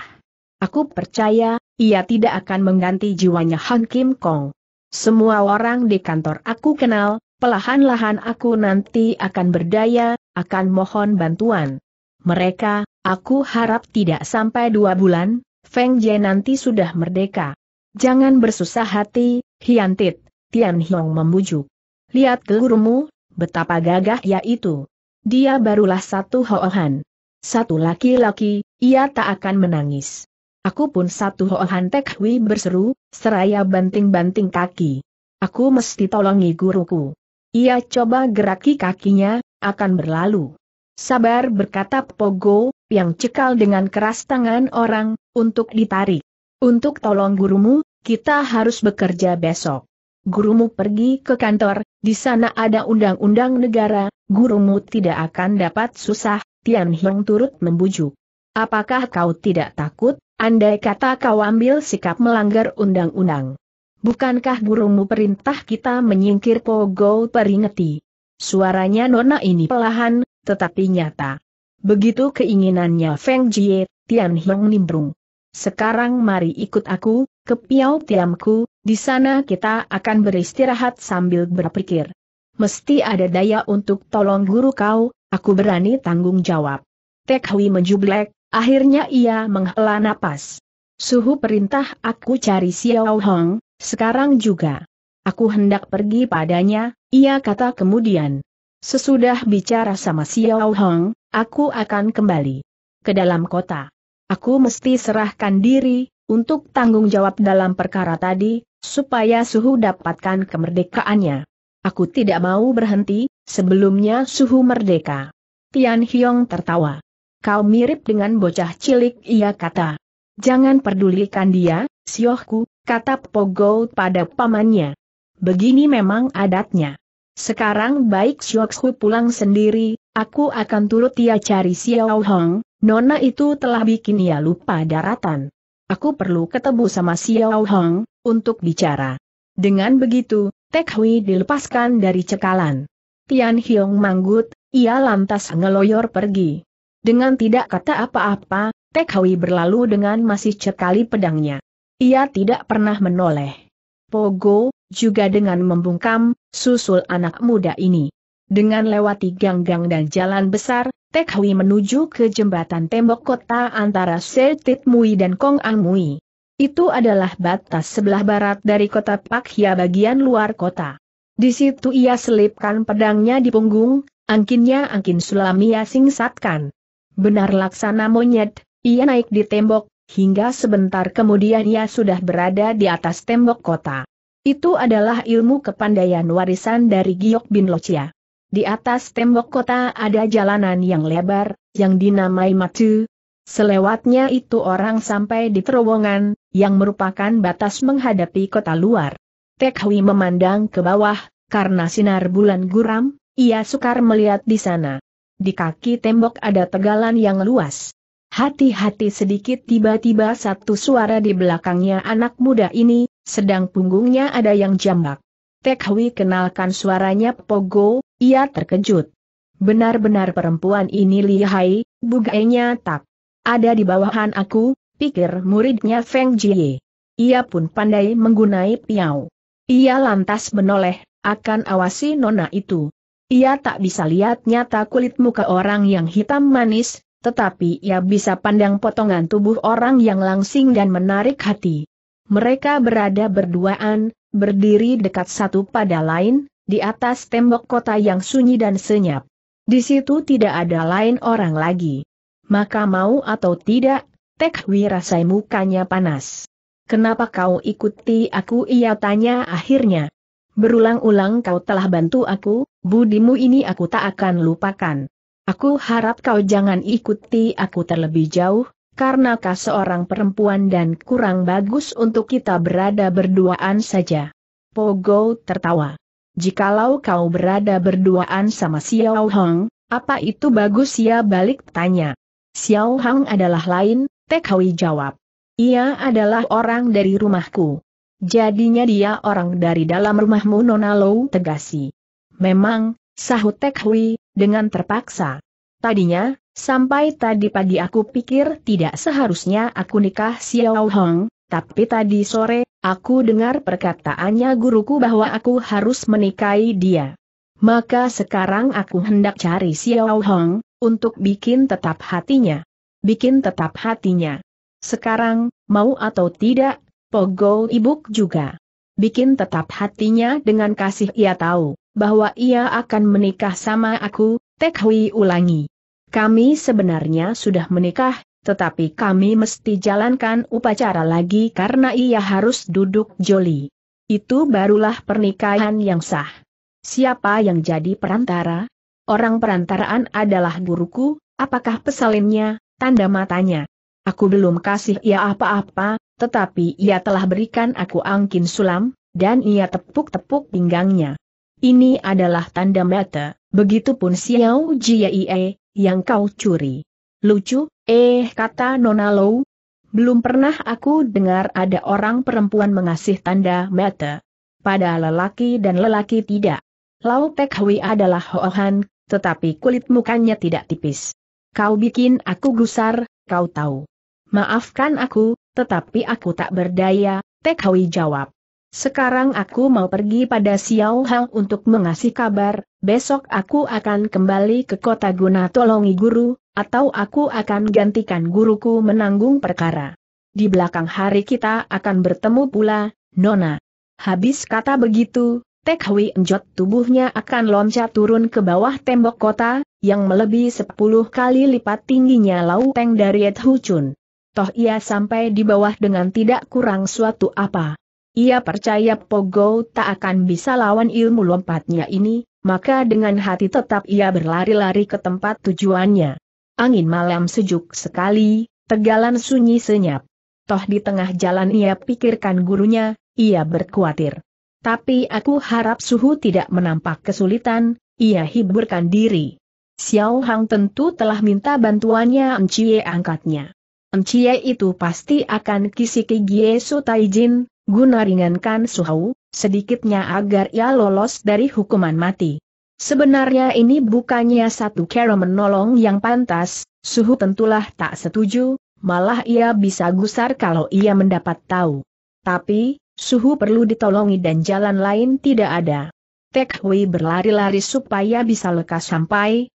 Aku percaya, ia tidak akan mengganti jiwanya Han Kim Kong. Semua orang di kantor aku kenal, pelahan-lahan aku nanti akan berdaya, akan mohon bantuan. Mereka, aku harap tidak sampai dua bulan, Feng Jie nanti sudah merdeka. Jangan bersusah hati, Hian Tit, Tian Hiong membujuk. Lihat gurumu, betapa gagah yaitu. Dia barulah satu hoohan. Satu laki-laki, ia tak akan menangis. Aku pun satu Hohan Tek Hui berseru, seraya banting-banting kaki. Aku mesti tolongi guruku. Ia coba geraki kakinya, akan berlalu. Sabar berkata Pogo, yang cekal dengan keras tangan orang, untuk ditarik. Untuk tolong gurumu, kita harus bekerja besok. Gurumu pergi ke kantor, di sana ada undang-undang negara, gurumu tidak akan dapat susah, Tian Hong turut membujuk. Apakah kau tidak takut, andai kata kau ambil sikap melanggar undang-undang? Bukankah gurumu perintah kita menyingkir Pogo peringati? Suaranya nona ini pelahan, tetapi nyata. Begitu keinginannya Feng Jie, Tian Hong nimbrung. Sekarang mari ikut aku, ke Piau Tiamku, di sana kita akan beristirahat sambil berpikir. Mesti ada daya untuk tolong guru kau, Aku berani tanggung jawab. Tek Hui menjublek, akhirnya ia menghela napas. Suhu perintah aku cari Xiao Hong, sekarang juga. Aku hendak pergi padanya, ia kata kemudian. Sesudah bicara sama Xiao Hong, aku akan kembali ke dalam kota. Aku mesti serahkan diri, untuk tanggung jawab dalam perkara tadi, supaya Suhu dapatkan kemerdekaannya. Aku tidak mau berhenti, sebelumnya suhu merdeka. Tian Hiong tertawa. Kau mirip dengan bocah cilik ia kata. Jangan pedulikan dia, siohku, kata Pogo pada pamannya. Begini memang adatnya. Sekarang baik siohku pulang sendiri, aku akan turut ia cari Xiao Hong, nona itu telah bikin ia lupa daratan. Aku perlu ketemu sama Xiao Hong, untuk bicara. Dengan begitu, Tek Hui dilepaskan dari cekalan. Tian Hiong manggut, ia lantas ngeloyor pergi. Dengan tidak kata apa-apa, Tek Hui berlalu dengan masih cekali pedangnya. Ia tidak pernah menoleh. Pogo, juga dengan membungkam, susul anak muda ini. Dengan lewati gang-gang dan jalan besar, Tek Hui menuju ke jembatan tembok kota antara Setit Mui dan Kong Ang Mui. Itu adalah batas sebelah barat dari kota Pakhya bagian luar kota. Di situ ia selipkan pedangnya di punggung, angkinnya angkin sulam ia singsatkan. Benar laksana monyet, ia naik di tembok, hingga sebentar kemudian ia sudah berada di atas tembok kota. Itu adalah ilmu kepandaian warisan dari Giok Bin Locia. Di atas tembok kota ada jalanan yang lebar, yang dinamai Matu, Selewatnya itu orang sampai di terowongan, yang merupakan batas menghadapi kota luar. Tek Hui memandang ke bawah, karena sinar bulan guram, ia sukar melihat di sana. Di kaki tembok ada tegalan yang luas. Hati-hati sedikit tiba-tiba satu suara di belakangnya anak muda ini, sedang punggungnya ada yang jambak. Tek Hui kenalkan suaranya Pogo, ia terkejut. Benar-benar perempuan ini lihai, bugainya tak ada di bawahan aku, pikir muridnya Feng Jie. Ia pun pandai menggunai piau. Ia lantas menoleh, akan awasi nona itu. Ia tak bisa lihat nyata kulit muka orang yang hitam manis, tetapi ia bisa pandang potongan tubuh orang yang langsing dan menarik hati. Mereka berada berduaan, berdiri dekat satu pada lain, di atas tembok kota yang sunyi dan senyap. Di situ tidak ada lain orang lagi maka mau atau tidak, Tek Hui rasai mukanya panas. Kenapa kau ikuti aku ia tanya akhirnya. Berulang-ulang kau telah bantu aku, budimu ini aku tak akan lupakan. Aku harap kau jangan ikuti aku terlebih jauh, karena kau seorang perempuan dan kurang bagus untuk kita berada berduaan saja. Pogo tertawa. Jikalau kau berada berduaan sama Xiao Hong, apa itu bagus ya balik tanya. Xiao Hang adalah lain, Tek Hui jawab. Ia adalah orang dari rumahku. Jadinya dia orang dari dalam rumahmu Nona Lou tegasi. Memang, sahut Tek Hui, dengan terpaksa. Tadinya, sampai tadi pagi aku pikir tidak seharusnya aku nikah Xiao Hang, tapi tadi sore, aku dengar perkataannya guruku bahwa aku harus menikahi dia. Maka sekarang aku hendak cari Xiao Hong, untuk bikin tetap hatinya. Bikin tetap hatinya. Sekarang, mau atau tidak, Pogo Ibuk juga. Bikin tetap hatinya dengan kasih ia tahu, bahwa ia akan menikah sama aku, Tek Hui ulangi. Kami sebenarnya sudah menikah, tetapi kami mesti jalankan upacara lagi karena ia harus duduk joli. Itu barulah pernikahan yang sah. Siapa yang jadi perantara? Orang perantaraan adalah guruku, apakah pesalinnya, tanda matanya. Aku belum kasih ia apa-apa, tetapi ia telah berikan aku angkin sulam, dan ia tepuk-tepuk pinggangnya. Ini adalah tanda mata, begitupun Xiao Jie, yang kau curi. Lucu, eh kata Nona Lou. Belum pernah aku dengar ada orang perempuan mengasih tanda mata. Pada lelaki dan lelaki tidak. Lau Tek Hui adalah Hoohan, tetapi kulit mukanya tidak tipis. Kau bikin aku gusar, kau tahu. Maafkan aku, tetapi aku tak berdaya, Tek Hui jawab. Sekarang aku mau pergi pada Xiao Hang untuk mengasih kabar, besok aku akan kembali ke kota guna tolongi guru, atau aku akan gantikan guruku menanggung perkara. Di belakang hari kita akan bertemu pula, Nona. Habis kata begitu, Tek Hui Enjot tubuhnya akan loncat turun ke bawah tembok kota, yang melebihi sepuluh kali lipat tingginya Lau Teng dari Ed Hu Chun. Toh ia sampai di bawah dengan tidak kurang suatu apa. Ia percaya Pogo tak akan bisa lawan ilmu lompatnya ini, maka dengan hati tetap ia berlari-lari ke tempat tujuannya. Angin malam sejuk sekali, tegalan sunyi senyap. Toh di tengah jalan ia pikirkan gurunya, ia berkhawatir. Tapi aku harap suhu tidak menampak kesulitan, ia hiburkan diri. Xiao Hang tentu telah minta bantuannya Encie angkatnya. Encie itu pasti akan kisiki Su Taijin, guna ringankan suhu, sedikitnya agar ia lolos dari hukuman mati. Sebenarnya ini bukannya satu cara menolong yang pantas, Suhu tentulah tak setuju, malah ia bisa gusar kalau ia mendapat tahu. Tapi, Suhu perlu ditolongi dan jalan lain tidak ada. Tek Hui berlari-lari supaya bisa lekas sampai.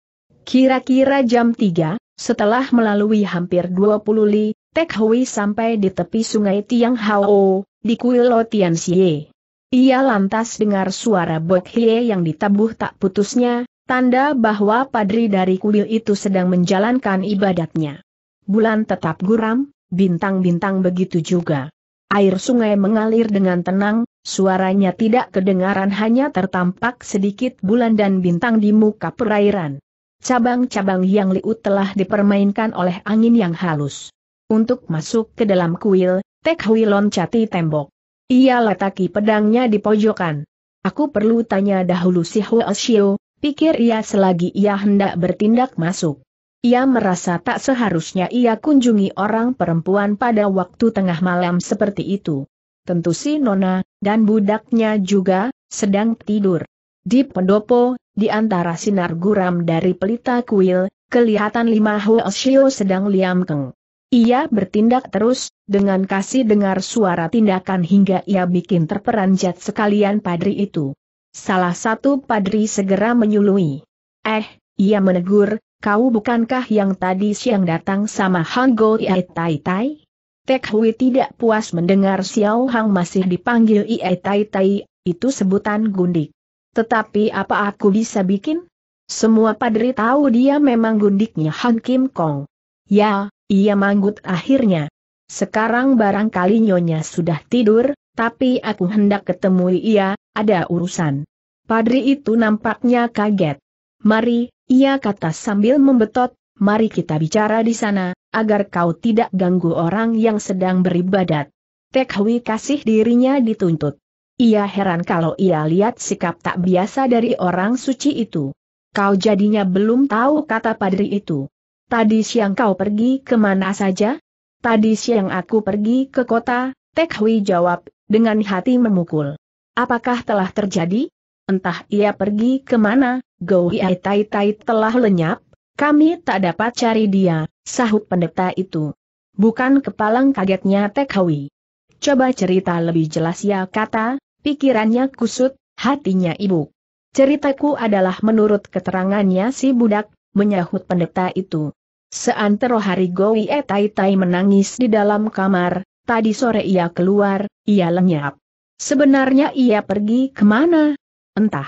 Kira-kira jam 3, setelah melalui hampir 20 li, Tek Hui sampai di tepi sungai Tiang Hao, di Kuil Tian Xie. Ia lantas dengar suara Bok Hie yang ditabuh tak putusnya, tanda bahwa padri dari kuil itu sedang menjalankan ibadatnya. Bulan tetap guram, bintang-bintang begitu juga. Air sungai mengalir dengan tenang, suaranya tidak kedengaran hanya tertampak sedikit bulan dan bintang di muka perairan. Cabang-cabang yang liut telah dipermainkan oleh angin yang halus. Untuk masuk ke dalam kuil, Tek Hui loncati tembok. Ia letaki pedangnya di pojokan. Aku perlu tanya dahulu si Hua Xiu, pikir ia selagi ia hendak bertindak masuk. Ia merasa tak seharusnya ia kunjungi orang perempuan pada waktu tengah malam seperti itu. Tentu si Nona, dan budaknya juga, sedang tidur. Di pendopo, di antara sinar guram dari pelita kuil, kelihatan lima huo Hoshio sedang liam keng. Ia bertindak terus, dengan kasih dengar suara tindakan hingga ia bikin terperanjat sekalian padri itu. Salah satu padri segera menyului. Eh, ia menegur, kau bukankah yang tadi siang datang sama Han Go Iai Tai Tai? Tek Hui tidak puas mendengar Xiao Hang masih dipanggil Iai Tai Tai, itu sebutan gundik. Tetapi apa aku bisa bikin? Semua padri tahu dia memang gundiknya Han Kim Kong. Ya, ia manggut akhirnya. Sekarang barangkali nyonya sudah tidur, tapi aku hendak ketemu ia, ada urusan. Padri itu nampaknya kaget. Mari, ia kata sambil membetot, mari kita bicara di sana, agar kau tidak ganggu orang yang sedang beribadat. Tekhwi kasih dirinya dituntut. Ia heran kalau ia lihat sikap tak biasa dari orang suci itu. Kau jadinya belum tahu kata padri itu. Tadi siang kau pergi ke mana saja? Tadi siang aku pergi ke kota, Tekhwi jawab, dengan hati memukul. Apakah telah terjadi? Entah ia pergi kemana, Gou Yai Tai Tai telah lenyap, kami tak dapat cari dia, sahut pendeta itu. Bukan kepalang kagetnya Tekhawi. Coba cerita lebih jelas ya kata, pikirannya kusut, hatinya ibu. Ceritaku adalah menurut keterangannya si budak, menyahut pendeta itu. Seantero hari Gou Yai Tai Tai menangis di dalam kamar, tadi sore ia keluar, ia lenyap. Sebenarnya ia pergi kemana, Entah.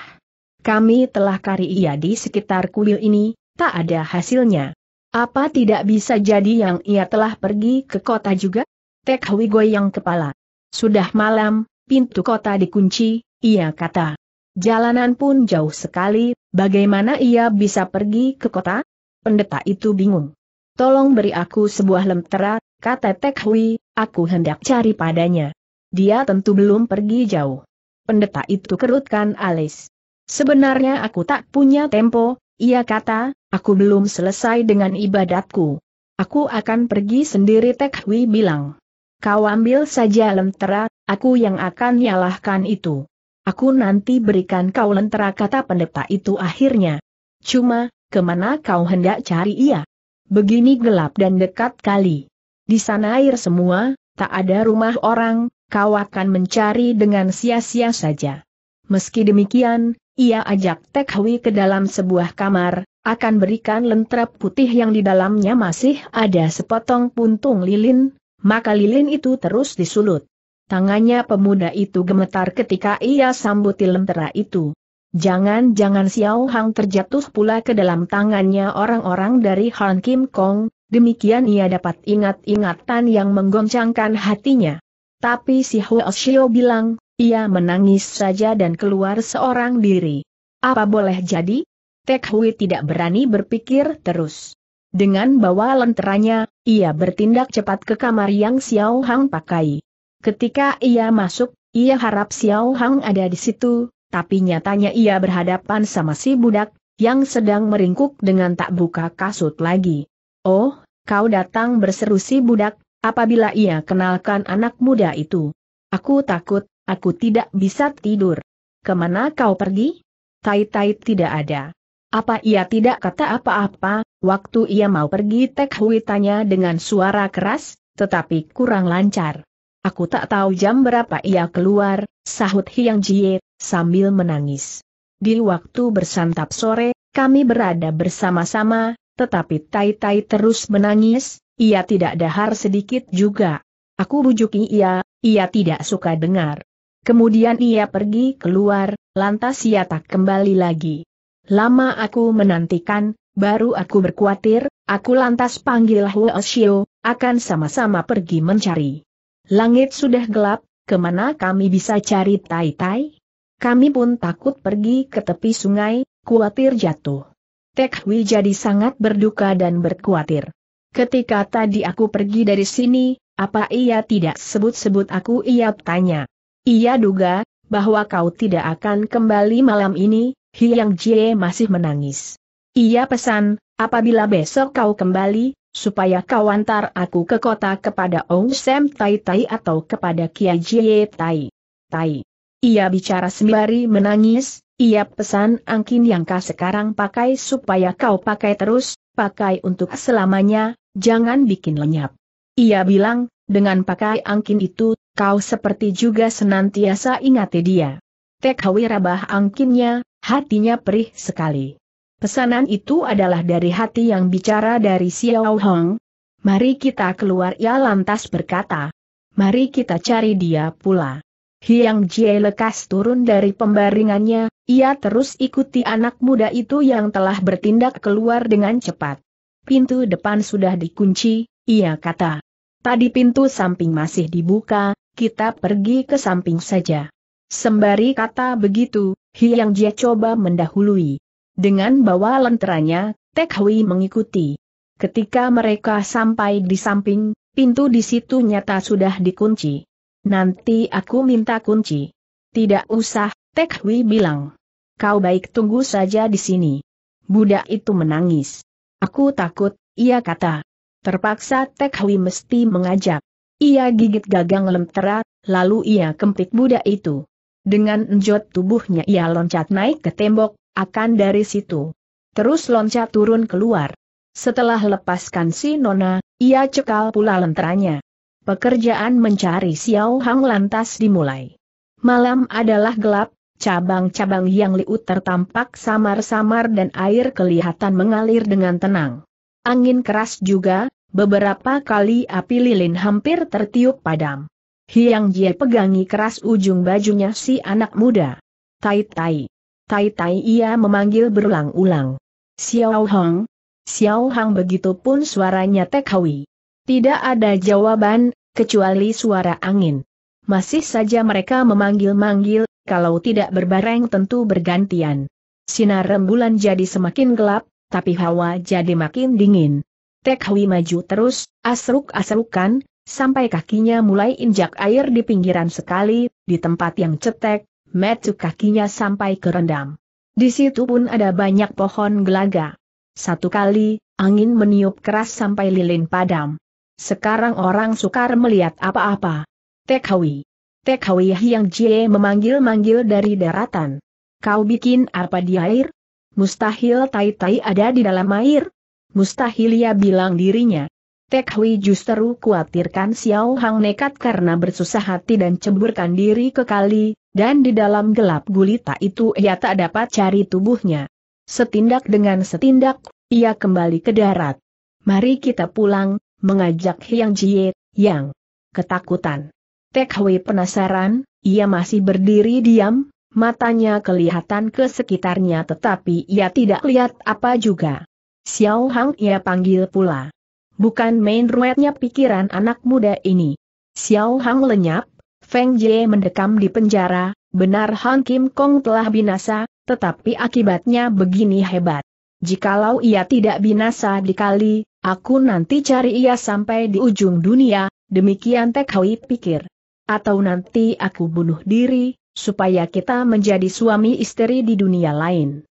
Kami telah cari ia di sekitar kuil ini, tak ada hasilnya. Apa tidak bisa jadi yang ia telah pergi ke kota juga? Tek Hui goyang kepala. Sudah malam, pintu kota dikunci, ia kata. Jalanan pun jauh sekali, bagaimana ia bisa pergi ke kota? Pendeta itu bingung. Tolong beri aku sebuah lemtera, kata Tek Hui, aku hendak cari padanya. Dia tentu belum pergi jauh pendeta itu kerutkan alis. Sebenarnya aku tak punya tempo, ia kata, aku belum selesai dengan ibadatku. Aku akan pergi sendiri Tek Hui bilang. Kau ambil saja lentera, aku yang akan nyalahkan itu. Aku nanti berikan kau lentera kata pendeta itu akhirnya. Cuma, kemana kau hendak cari ia? Begini gelap dan dekat kali. Di sana air semua, tak ada rumah orang, kau akan mencari dengan sia-sia saja. Meski demikian, ia ajak Tek Hui ke dalam sebuah kamar, akan berikan lentera putih yang di dalamnya masih ada sepotong puntung lilin, maka lilin itu terus disulut. Tangannya pemuda itu gemetar ketika ia sambuti lentera itu. Jangan-jangan Xiao Hang terjatuh pula ke dalam tangannya orang-orang dari Han Kim Kong, demikian ia dapat ingat-ingatan yang menggoncangkan hatinya. Tapi si Xiao bilang, ia menangis saja dan keluar seorang diri. Apa boleh jadi? Tek Hui tidak berani berpikir terus. Dengan bawa lenteranya, ia bertindak cepat ke kamar yang Xiao Hang pakai. Ketika ia masuk, ia harap Xiao Hang ada di situ, tapi nyatanya ia berhadapan sama si budak, yang sedang meringkuk dengan tak buka kasut lagi. Oh, kau datang berseru si budak, apabila ia kenalkan anak muda itu. Aku takut, aku tidak bisa tidur. Kemana kau pergi? Tai-tai tidak ada. Apa ia tidak kata apa-apa, waktu ia mau pergi Tek Hui tanya dengan suara keras, tetapi kurang lancar. Aku tak tahu jam berapa ia keluar, sahut Hiang Jie, sambil menangis. Di waktu bersantap sore, kami berada bersama-sama, tetapi Tai Tai terus menangis, ia tidak dahar sedikit juga. Aku bujuki ia, ia tidak suka dengar. Kemudian ia pergi keluar, lantas ia tak kembali lagi. Lama aku menantikan, baru aku berkuatir, aku lantas panggil Huo Xiu, akan sama-sama pergi mencari. Langit sudah gelap, kemana kami bisa cari tai-tai? Kami pun takut pergi ke tepi sungai, kuatir jatuh. Tek Hui jadi sangat berduka dan berkuatir. Ketika tadi aku pergi dari sini, apa ia tidak sebut-sebut aku ia tanya. Ia duga, bahwa kau tidak akan kembali malam ini, Hilang Jie masih menangis. Ia pesan, apabila besok kau kembali, supaya kau antar aku ke kota kepada Ong Sam Tai Tai atau kepada Kia Jie Tai. Tai. Ia bicara sembari menangis, ia pesan angkin yang kau sekarang pakai supaya kau pakai terus, pakai untuk selamanya, jangan bikin lenyap. Ia bilang, dengan pakai angkin itu, kau seperti juga senantiasa ingat dia. TKW rabah angkinnya, hatinya perih sekali. Pesanan itu adalah dari hati yang bicara dari Xiao Hong. Mari kita keluar ya lantas berkata. Mari kita cari dia pula. Hiang Jie lekas turun dari pembaringannya, ia terus ikuti anak muda itu yang telah bertindak keluar dengan cepat pintu depan sudah dikunci, ia kata. Tadi pintu samping masih dibuka, kita pergi ke samping saja. Sembari kata begitu, Hiang Jie coba mendahului. Dengan bawa lenteranya, Tek Hui mengikuti. Ketika mereka sampai di samping, pintu di situ nyata sudah dikunci. Nanti aku minta kunci. Tidak usah, Tek Hui bilang. Kau baik tunggu saja di sini. Budak itu menangis. Aku takut, ia kata. Terpaksa Tek Hui mesti mengajak. Ia gigit gagang lemtera, lalu ia kempit budak itu. Dengan enjot tubuhnya ia loncat naik ke tembok, akan dari situ. Terus loncat turun keluar. Setelah lepaskan si Nona, ia cekal pula lenteranya. Pekerjaan mencari Xiao Hang lantas dimulai. Malam adalah gelap, Cabang-cabang yang liut tertampak samar-samar dan air kelihatan mengalir dengan tenang. Angin keras juga, beberapa kali api lilin hampir tertiup padam. Hiang Jie pegangi keras ujung bajunya si anak muda. Tai-tai. Tai-tai ia memanggil berulang-ulang. Xiao Hong. Xiao Hong begitu pun suaranya tekawi. Tidak ada jawaban, kecuali suara angin. Masih saja mereka memanggil-manggil, kalau tidak berbareng tentu bergantian. Sinar rembulan jadi semakin gelap, tapi hawa jadi makin dingin. Tek Hui maju terus, asruk-asrukan, sampai kakinya mulai injak air di pinggiran sekali, di tempat yang cetek, metu kakinya sampai kerendam. Di situ pun ada banyak pohon gelaga. Satu kali, angin meniup keras sampai lilin padam. Sekarang orang sukar melihat apa-apa. Tek Hui Tek Hui Hiang Jie memanggil-manggil dari daratan. Kau bikin apa di air? Mustahil tai-tai ada di dalam air? Mustahil ia bilang dirinya. Tek justru kuatirkan Xiao Hang nekat karena bersusah hati dan cemburkan diri ke kali, dan di dalam gelap gulita itu ia tak dapat cari tubuhnya. Setindak dengan setindak, ia kembali ke darat. Mari kita pulang, mengajak Hiang Jie, yang ketakutan. Tek Hui penasaran, ia masih berdiri diam, matanya kelihatan ke sekitarnya tetapi ia tidak lihat apa juga. Xiao Hang ia panggil pula. Bukan main ruetnya pikiran anak muda ini. Xiao Hang lenyap, Feng Jie mendekam di penjara, benar Han Kim Kong telah binasa, tetapi akibatnya begini hebat. Jikalau ia tidak binasa dikali, aku nanti cari ia sampai di ujung dunia, demikian Tek Hui pikir atau nanti aku bunuh diri, supaya kita menjadi suami istri di dunia lain.